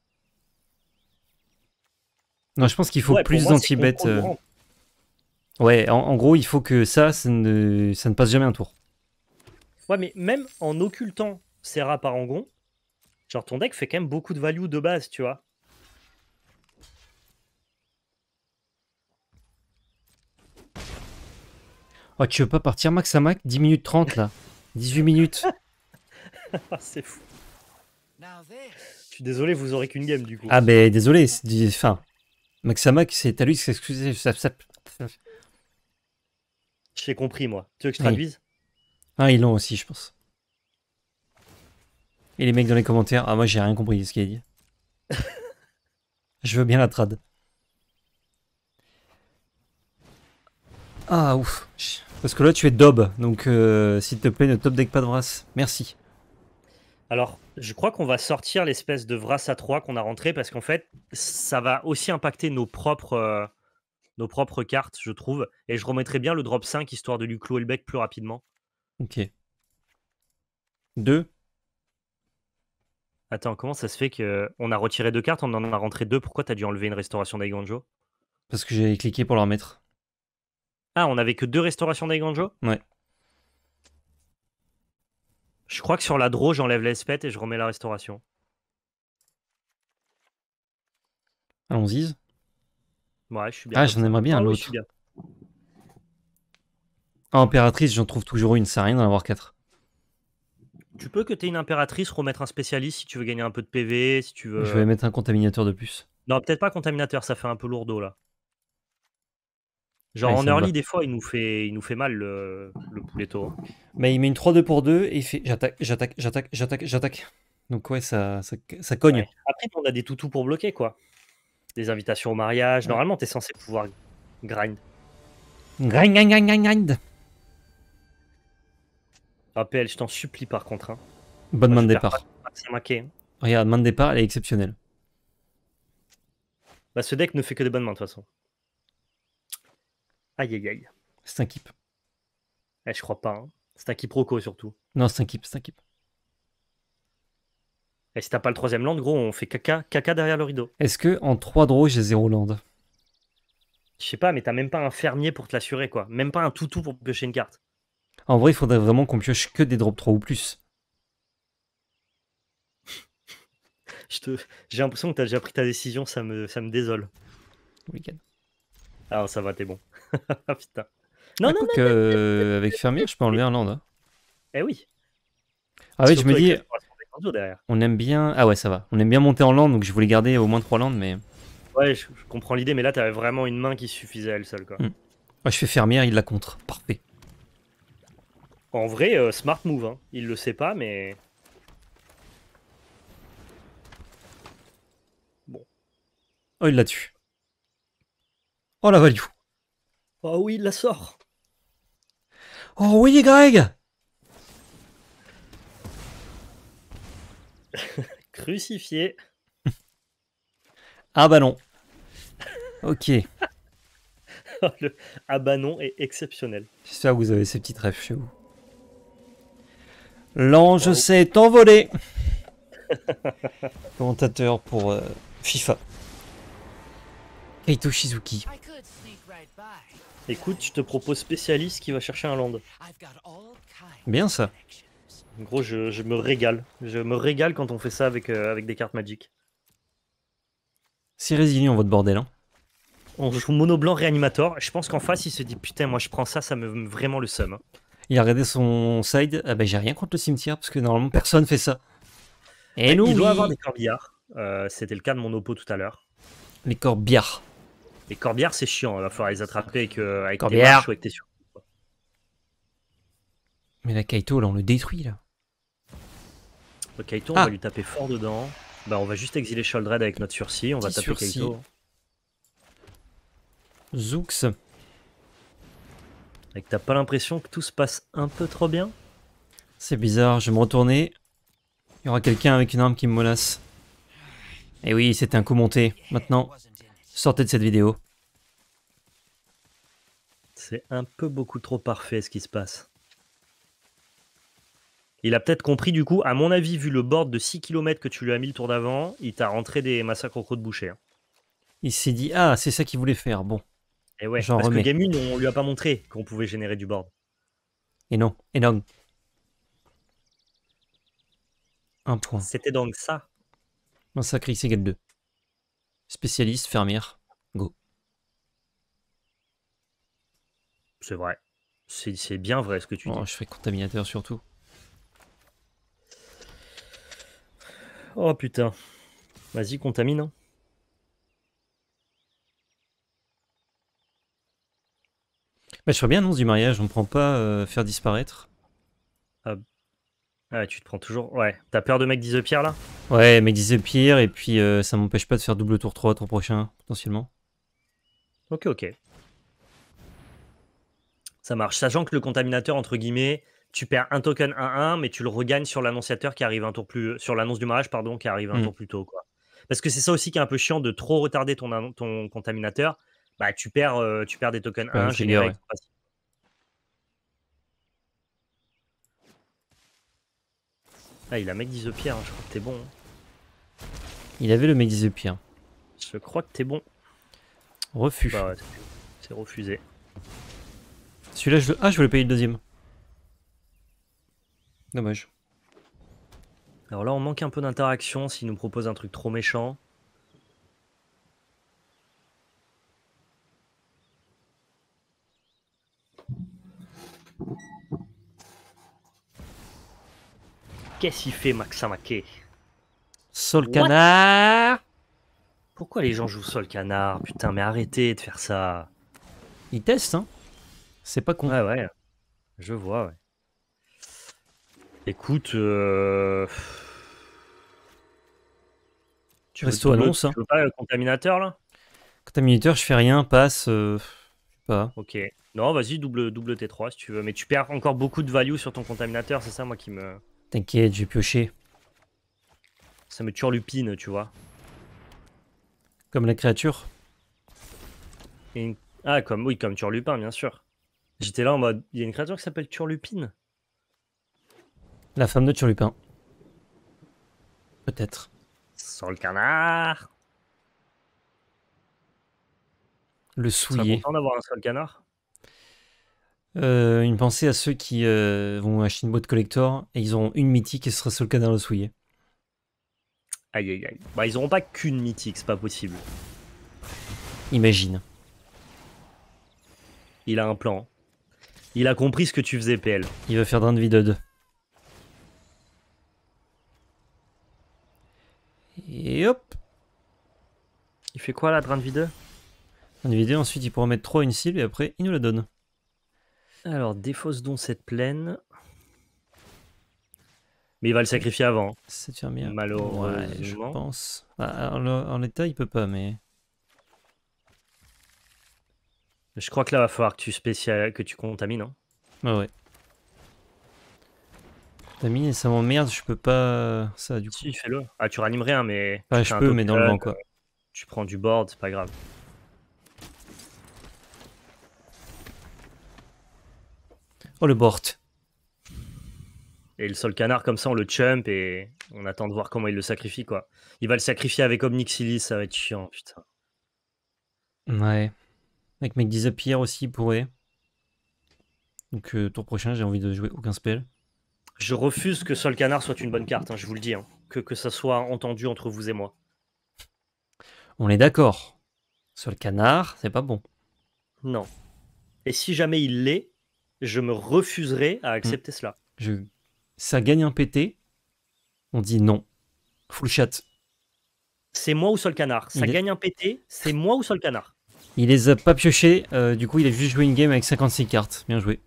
Non, je pense qu'il faut plus d'anti-bet. Euh. Ouais, en, gros, il faut que ça, ça ne, ça ne passe jamais un tour. Ouais, mais même en occultant Serra par Angon, genre ton deck fait quand même beaucoup de value de base, tu vois. Oh, tu veux pas partir max à 10 minutes 30 là. 18 minutes. c'est fou. Je suis désolé, vous aurez qu'une game du coup. Ah ben désolé, enfin. Max à c'est à lui de s'excuser. J'ai compris moi. Tu veux que je traduise Ah, ils l'ont aussi, je pense. Et les mecs dans les commentaires, ah moi j'ai rien compris de ce qu'il a dit. je veux bien la trad. Ah ouf. Parce que là, tu es dob, donc euh, s'il te plaît, ne top deck pas de Vras. Merci. Alors, je crois qu'on va sortir l'espèce de Vras à 3 qu'on a rentré parce qu'en fait, ça va aussi impacter nos propres, euh, nos propres cartes, je trouve. Et je remettrai bien le drop 5 histoire de lui clouer le bec plus rapidement. Ok. 2 Attends, comment ça se fait qu'on a retiré deux cartes, on en a rentré deux Pourquoi t'as dû enlever une restauration d'Aiganjo Parce que j'ai cliqué pour la remettre. Ah, on avait que deux restaurations d'Aiganjo Ouais. Je crois que sur la draw, j'enlève l'espèce et je remets la restauration. Allons-y. Ouais, je suis bien. Ah, j'en aimerais bien ah, l'autre. Ah, impératrice, j'en trouve toujours une, ça rien d'en avoir quatre. Tu peux que t'es une impératrice, remettre un spécialiste si tu veux gagner un peu de PV, si tu veux. Je vais euh, mettre un contaminateur de plus Non, peut-être pas contaminateur, ça fait un peu lourdeau là. Genre en early, des fois, il nous fait, il nous fait mal le, le Pouletto. Mais il met une 3-2 pour 2 et il fait j'attaque, j'attaque, j'attaque, j'attaque, j'attaque. Donc ouais, ça, ça, cogne. Après, on a des toutous pour bloquer, quoi. Des invitations au mariage. Normalement, t'es censé pouvoir grind. Grind, grind, grind, grind, grind. Rappel, ah, je t'en supplie par contre. Hein. Bonne main de départ. Regarde, main de départ, elle est exceptionnelle. Bah, ce deck ne fait que des bonnes mains de toute façon. Aïe, aïe, aïe. C'est un keep. Eh, je crois pas. Hein. C'est un keep Rocco surtout. Non, c'est un keep, c'est un keep. Et eh, si t'as pas le troisième land, gros, on fait caca, caca derrière le rideau. Est-ce que en 3 draws, j'ai 0 land Je sais pas, mais t'as même pas un fermier pour te l'assurer, quoi. Même pas un toutou pour piocher une carte. En vrai, il faudrait vraiment qu'on pioche que des drops 3 ou plus. J'ai te... l'impression que t'as déjà pris ta décision, ça me, ça me désole. Weekend. Ah, ça va, t'es bon. Ah, non, ah, euh, non, non, non avec Fermier, je peux enlever un land. Hein. Eh oui. Ah oui, je me dis. On aime bien. Ah ouais, ça va. On aime bien monter en land, donc je voulais garder au moins 3 landes, mais. Ouais, je, comprends l'idée, mais là, t'avais vraiment une main qui suffisait à elle seule, quoi. Hmm. Ah, je fais fermière, il la contre. Parfait. En vrai, euh, smart move. Hein. Il le sait pas, mais. Bon. Oh, il la tué. Oh la value. Oh oui, il la sort. Oh oui, Greg Crucifié. ah bah non. Ok. Oh, le ah bah non est exceptionnel. J'espère que vous avez ces petites rêves chez vous. L'ange oh. s'est envolé. Commentateur pour euh, FIFA. Eito Shizuki. Écoute, je te propose spécialiste qui va chercher un land. Bien ça. En gros, je, me régale. Je me régale quand on fait ça avec, euh, avec des cartes magiques. Si résilient votre bordel. Hein. On joue mono blanc réanimator. Je pense qu'en face, il se dit putain, moi je prends ça, ça me vraiment le seum. Il a regardé son side. Ah ben j'ai rien contre le cimetière parce que normalement personne fait ça. Et eh nous, il doit avoir des corbillards. Euh, C'était le cas de mon oppo tout à l'heure. Les corbillards. Les corbières, c'est chiant. Il va falloir les attraper avec, des euh, ou avec Mais la Kaito, là, on le détruit, là. Le Kaito, on ah. va lui taper fort dedans. Bah, on va juste exiler Sholdred avec notre sursis. On va taper Kaito. Zoux. Et t'as pas l'impression que tout se passe un peu trop bien C'est bizarre, je vais me retourner. Il y aura quelqu'un avec une arme qui me menace. Et eh oui, c'était un coup monté. Maintenant, sortez de cette vidéo. C'est un peu beaucoup trop parfait ce qui se passe. Il a peut-être compris du coup, à mon avis, vu le board de 6 km que tu lui as mis le tour d'avant, il t'a rentré des massacres au croc de boucher. Hein. Il s'est dit, ah, c'est ça qu'il voulait faire, bon. Et eh ouais, parce que Game on lui a pas montré qu'on pouvait générer du board. Et non, et non. Un point. C'était donc ça. Massacre 2 Spécialiste, fermière, go. C'est vrai. C'est bien vrai ce que tu oh, dis. Je serais contaminateur surtout. Oh putain. Vas-y, contamine. Hein. Bah, je bien annonce du mariage, on ne prend pas euh, faire disparaître. Ah, Ouais, tu te prends toujours. Ouais. T'as peur de mec 10 pierre là Ouais, mec 10 Pierre, et puis euh, ça m'empêche pas de faire double tour 3 ton prochain, potentiellement. Ok, ok. Ça marche. Sachant que le contaminateur, entre guillemets, tu perds un token 1-1, mais tu le regagnes sur l'annonciateur qui arrive un tour plus. Sur l'annonce du mariage, pardon, qui arrive un mm. tour plus tôt, quoi. Parce que c'est ça aussi qui est un peu chiant de trop retarder ton, ton contaminateur. Bah, tu perds, euh, tu perds des tokens 1-1 Ah, il a mec 10 hein, je crois que t'es bon. Hein. Il avait le mec 10 Je crois que t'es bon. Refus. Bah c'est refusé. Celui-là, je veux... Ah, je voulais payer le deuxième. Dommage. Alors là, on manque un peu d'interaction s'il nous propose un truc trop méchant. Qu'est-ce qu'il fait, Maxamake Sol canard Pourquoi les gens jouent sol canard Putain, mais arrêtez de faire ça. Ils testent, hein C'est pas con. Ah ouais, je vois, ouais. Écoute, euh... tu au annonce. Hein. Tu veux pas le contaminateur là Contaminateur, je fais rien, passe. Euh, je sais Pas. Ok. Non, vas-y, double, double T3 si tu veux. Mais tu perds encore beaucoup de value sur ton contaminateur, c'est ça, moi qui me. T'inquiète, j'ai pioché. Ça me lupine, tu vois. Comme la créature Ah, comme oui, comme Turlupin, bien sûr. J'étais là en mode, il y a une créature qui s'appelle Turlupine La femme de Turlupin. Peut-être. Sans le canard Le souillé. C'est important d'avoir un seul canard euh, une pensée à ceux qui euh, vont acheter une boîte collector et ils auront une mythique et ce sera le canard le souillé. Aïe aïe aïe. Bah, ils auront pas qu'une mythique, c'est pas possible. Imagine. Il a un plan. Il a compris ce que tu faisais, PL. Il va faire Drain de vie 2. Et hop Il fait quoi là, drain de vie Drain de ensuite il pourra mettre 3 une cible et après il nous la donne. Alors, défausse donc cette plaine. Mais il va le sacrifier avant. Hein. C'est bien. Malheureusement. je pense. Bah, en, état l'état, il peut pas, mais. Je crois que là, va falloir que tu, spécial... que tu contamines. Hein. Ah ouais. Contamine et ça m'emmerde, je peux pas. Ça, du coup. Si, Ah, tu ranimes rien, hein, mais. je peux, mais dans le vent, quoi. Tu prends du board, c'est pas grave. Oh, le porte Et le sol canard, comme ça, on le chump et on attend de voir comment il le sacrifie, quoi. Il va le sacrifier avec Omnixilis, ça va être chiant, putain. Ouais. Avec Make Disappear aussi, pourrait. Donc, euh, tour prochain, j'ai envie de jouer aucun spell. Je refuse que Sol Canard soit une bonne carte, hein, je vous le dis. Hein. Que, que ça soit entendu entre vous et moi. On est d'accord. Sol Canard, c'est pas bon. Non. Et si jamais il l'est, je me refuserai à hmm. accepter cela. Ça gagne un PT, on dit non. Full chat. C'est moi ou seul canard. Ça gagne un pété. c'est moi ou seul canard. Il les a pas piochés, euh, du coup il a juste joué une game avec 56 cartes. Bien joué.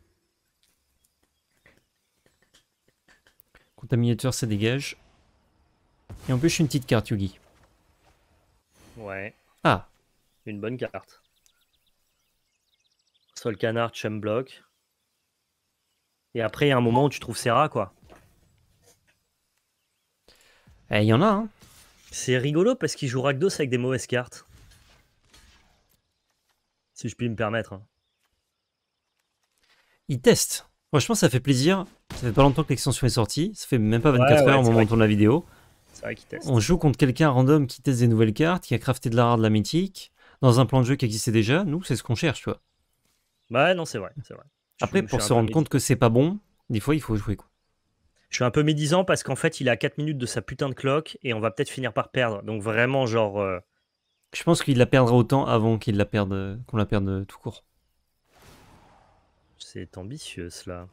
Contaminateur, ça dégage. Et en plus, je une petite carte, Yugi. Ouais. Ah. Une bonne carte. Sol canard, chum block. Et après, il y a un moment où tu trouves Serra, quoi. Eh, il y en a, hein. C'est rigolo parce qu'il joue Rakdos avec des mauvaises cartes. Si je puis me permettre. Hein. Il teste. Franchement, ça fait plaisir. Ça fait pas longtemps que l'extension est sortie. Ça fait même pas 24 heures au moment où on tourne la vidéo. C'est vrai qu'il teste. On joue contre quelqu'un random qui teste des nouvelles cartes, qui a crafté de la rare de la mythique, dans un plan de jeu qui existait déjà. Nous, c'est ce qu'on cherche, tu Bah non, c'est vrai, c'est vrai. Après, pour se rendre compte que c'est pas bon, des fois, il faut jouer. Quoi. Je suis un peu médisant parce qu'en fait, il a 4 minutes de sa putain de cloque et on va peut-être finir par perdre. Donc vraiment, genre. Euh, je pense qu'il la perdra autant avant qu'il la perde, qu'on la perde tout court. C'est ambitieux, cela.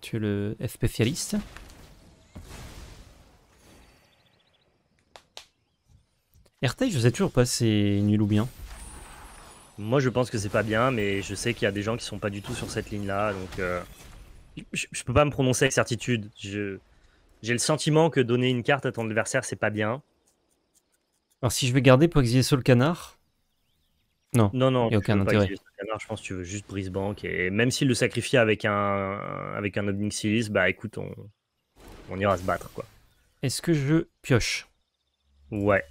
Tu es le spécialiste RT, je sais toujours pas, c'est nul ou bien. Moi, je pense que c'est pas bien, mais je sais qu'il y a des gens qui sont pas du tout sur cette ligne-là, donc euh, je, peux pas me prononcer avec certitude. Je, j'ai le sentiment que donner une carte à ton adversaire, c'est pas bien. Alors, si je vais garder pour exiler sur canard Non. Non, non. Il a aucun intérêt. Canard, je pense que tu veux juste brise banque et même s'il le sacrifie avec un avec un Obnixilis, bah écoute, on on ira se battre quoi. Est-ce que je pioche Ouais.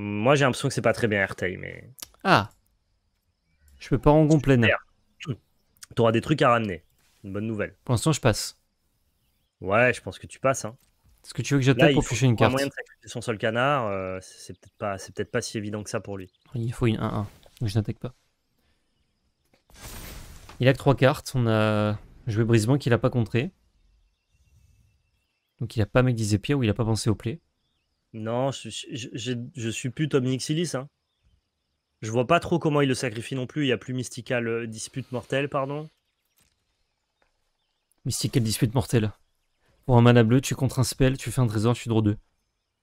Moi, j'ai l'impression que c'est pas très bien Airtail, mais. Ah Je peux pas en tu T'auras des trucs à ramener. Une bonne nouvelle. Pour l'instant, je passe. Ouais, je pense que tu passes. Hein. Est-ce que tu veux que j'attaque pour ficher une carte moyen de son seul canard, euh, c'est peut-être pas, si évident que ça pour lui. Il faut une 1-1, donc je n'attaque pas. Il a que 3 cartes, on a joué Brisbane qu'il a pas contré. Donc il a pas mec 10 ou il a pas pensé au play. Non, je, suis plus Tom Nixilis. Hein. Je vois pas trop comment il le sacrifie non plus. Il y a plus Mystical euh, Dispute Mortelle, pardon. Mystical Dispute Mortelle. Pour un mana bleu, tu contre un spell, tu fais un trésor, tu draws 2.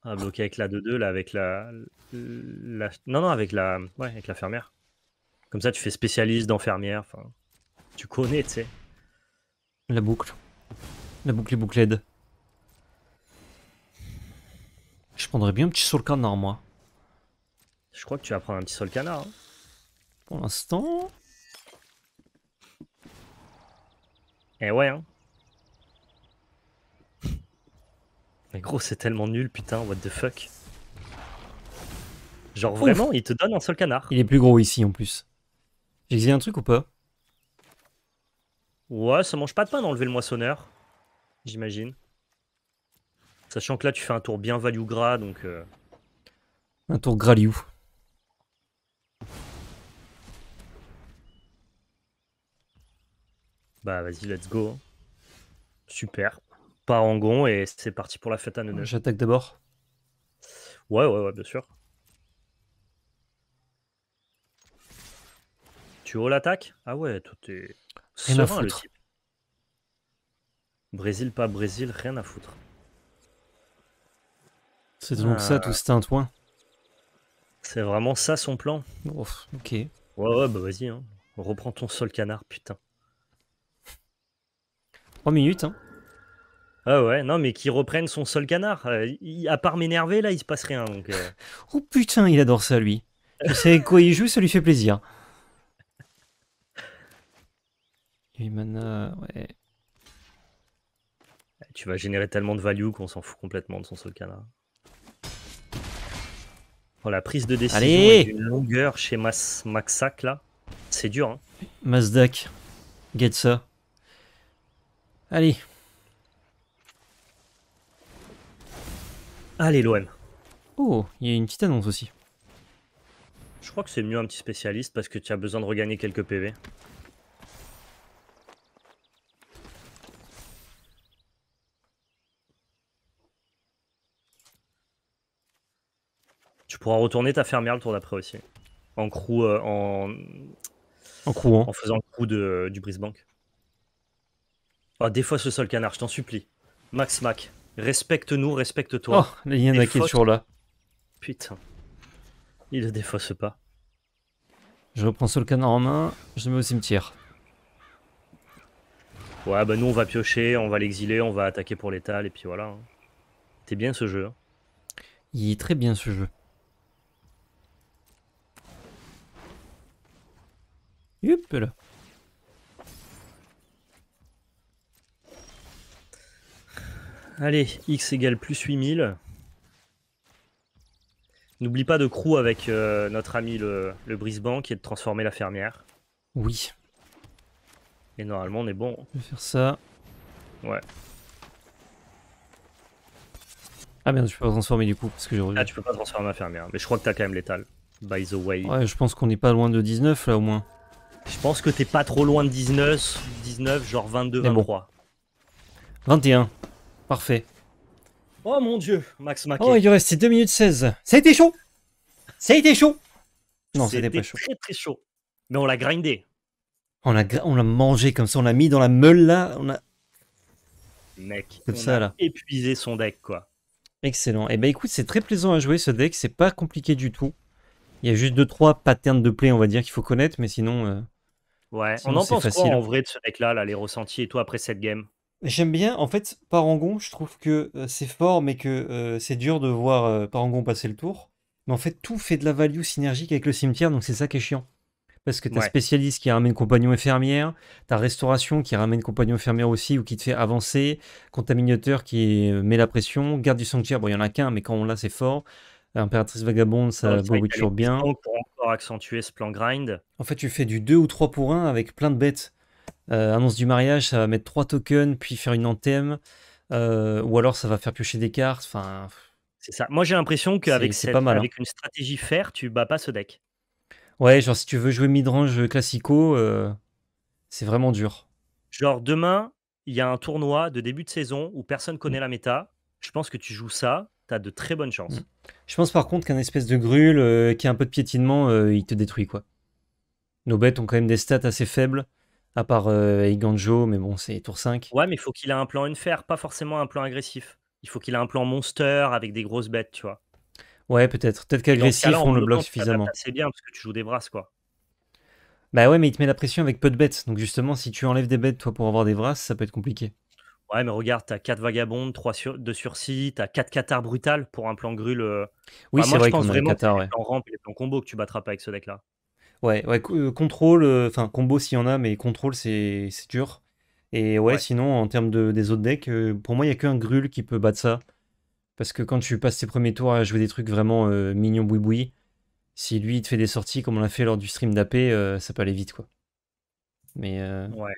Ah, bloqué avec la 2-2, là, avec la, Non, non, avec la. Ouais, avec la fermière. Comme ça, tu fais spécialiste d'infirmière. Enfin, tu connais, tu sais. La boucle. La boucle est bouclée. Je prendrais bien un petit sol canard, moi. Je crois que tu vas prendre un petit sol canard. Hein. Pour l'instant. Eh ouais, hein. Mais gros, c'est tellement nul, putain, what the fuck. Genre vraiment, il te donne un seul canard. Il est plus gros ici en plus. J'ai un truc ou pas Ouais, ça mange pas de pain d'enlever le moissonneur, j'imagine. Sachant que là, tu fais un tour bien value gras, donc. Euh, un tour graliou. Bah, vas-y, let's go. Hein. Super. Parangon, et c'est parti pour la fête à J'attaque d'abord. Ouais, ouais, ouais, bien sûr. Tu haut l'attaque Ah ouais, tout est. Rien type. Brésil, pas Brésil, rien à foutre. C'est donc ça tout euh, Tintouin C'est vraiment ça son plan Ok. Ouais, ouais, bah vas-y. Hein. Reprends ton sol canard, putain. 3 minutes, hein ah ouais, non, mais qui reprenne son sol canard. Euh, à part m'énerver, là, il se passe rien. Donc, euh. oh putain, il adore ça, lui. C'est quoi il joue, ça lui fait plaisir. ouais. Tu vas générer tellement de value qu'on s'en fout complètement de son sol canard la prise de décision d'une longueur chez Mas Maxac là. C'est dur. Hein. Mazdak, get ça. Allez. Allez, Oh, il y a une petite annonce aussi. Je crois que c'est mieux un petit spécialiste parce que tu as besoin de regagner quelques PV. pourras retourner ta fermière le tour d'après aussi. En crew, euh, en... En, crew en faisant le coup de, du Brisbank. Oh, ah, des fois ce sol canard, je t'en supplie. Max Mac, respecte-nous, respecte-toi. Oh, il y en a qui est toujours là. Putain. Il le défausse pas. Je reprends sol canard en main, je le mets au cimetière. Ouais, bah nous on va piocher, on va l'exiler, on va attaquer pour l'étal, et puis voilà. Hein. T'es bien ce jeu. Hein. Il est très bien ce jeu. là. Allez, x égale plus 8000. N'oublie pas de crew avec euh, notre ami le, le qui est et de transformer la fermière. Oui. Et normalement, on est bon. Je vais faire ça. Ouais. Ah merde, je peux pas transformer du coup parce que Ah, tu peux pas transformer la fermière, mais je crois que t'as quand même l'étal. By the way. Ouais, je pense qu'on est pas loin de 19 là au moins. Je pense que t'es pas trop loin de 19, 19 genre 22, 23. 21. Parfait. Oh mon dieu, Max Mackey. Oh, il restait 2 minutes 16. Ça a été chaud Ça a été chaud Non, c'était pas chaud. très très chaud. Mais on l'a grindé. On l'a on mangé comme ça, on l'a mis dans la meule là, on a mec, on a épuisé son deck quoi. Excellent. Et eh ben écoute, c'est très plaisant à jouer ce deck, c'est pas compliqué du tout. Il y a juste 2-3 patterns de play, on va dire qu'il faut connaître, mais sinon euh, Ouais, on en pense quoi en vrai de ce mec-là, là, les ressentis et tout après cette game J'aime bien, en fait, Parangon, je trouve que euh, c'est fort, mais que euh, c'est dur de voir euh, Parangon passer le tour. Mais en fait, tout fait de la value synergique avec le cimetière, donc c'est ça qui est chiant. Parce que t'as spécialiste qui ramène compagnon et fermière, t'as restauration qui ramène compagnon et fermière aussi, ou qui te fait avancer, contaminateur qui met la pression, garde du sanctuaire, bon, il y en a qu'un, mais quand on l'a, c'est fort. Impératrice Vagabonde, ça va toujours bien. Pour encore accentuer ce plan grind. En fait, tu fais du 2 ou 3 pour 1 avec plein de bêtes. Euh, annonce du mariage, ça va mettre 3 tokens, puis faire une anthème. Euh, ou alors ça va faire piocher des cartes. Enfin. C'est ça. Moi, j'ai l'impression qu'avec hein. avec une stratégie fair, tu bats pas ce deck. Ouais, genre si tu veux jouer midrange classico, euh, c'est vraiment dur. Genre demain, il y a un tournoi de début de saison où personne connaît mm. la méta. Je pense que tu joues ça t'as de très bonnes chances. Mm. Je pense par contre qu'un espèce de grul euh, qui a un peu de piétinement, euh, il te détruit quoi. Nos bêtes ont quand même des stats assez faibles, à part euh, Iganjo, mais bon, c'est tour 5. Ouais, mais il faut qu'il ait un plan fer, pas forcément un plan agressif. Il faut qu'il ait un plan monster avec des grosses bêtes, tu vois. Ouais, peut-être. Peut-être qu'agressif, on, on le bloque suffisamment. C'est bien parce que tu joues des brasses, quoi. Bah ouais, mais il te met la pression avec peu de bêtes. Donc justement, si tu enlèves des bêtes, toi, pour avoir des brasses, ça peut être compliqué. Ouais, mais regarde, t'as 4 vagabondes, 3 sur, 2 sursis, t'as 4 cathares brutales pour un plan grul. Euh. Oui, c'est vrai je pense vraiment que ouais. les plans ramp et les plans combo que tu battras pas avec ce deck-là. Ouais, ouais euh, contrôle, euh, enfin combo s'il y en a, mais contrôle c'est dur. Et ouais, sinon, en termes de, des autres decks, pour moi, il n'y a qu'un grul qui peut battre ça. Parce que quand tu passes tes premiers tours à jouer des trucs vraiment mignons boui-boui, si lui il te fait des sorties comme on l'a fait lors du stream d'AP, ça peut aller vite quoi. Mais ouais.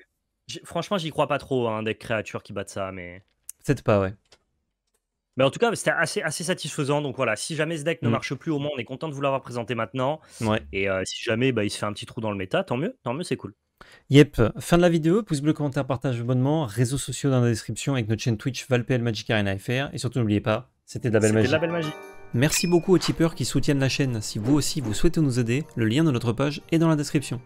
Franchement, j'y crois pas trop, un hein, des créatures qui battent ça, mais. Peut-être pas, ouais. Mais en tout cas, c'était assez, assez satisfaisant. Donc voilà, si jamais ce deck ne mm. marche plus, au moins on est content de vous l'avoir présenté maintenant. Ouais. Et euh, si jamais bah, il se fait un petit trou dans le méta, tant mieux, tant mieux, c'est cool. Yep, fin de la vidéo, pouce bleu, commentaire, partage, abonnement, réseaux sociaux dans la description avec notre chaîne Twitch ValPL Magic Arena FR. Et surtout, n'oubliez pas, c'était la belle magie. De la belle magie. Merci beaucoup aux tipeurs qui soutiennent la chaîne. Si vous aussi vous souhaitez nous aider, le lien de notre page est dans la description.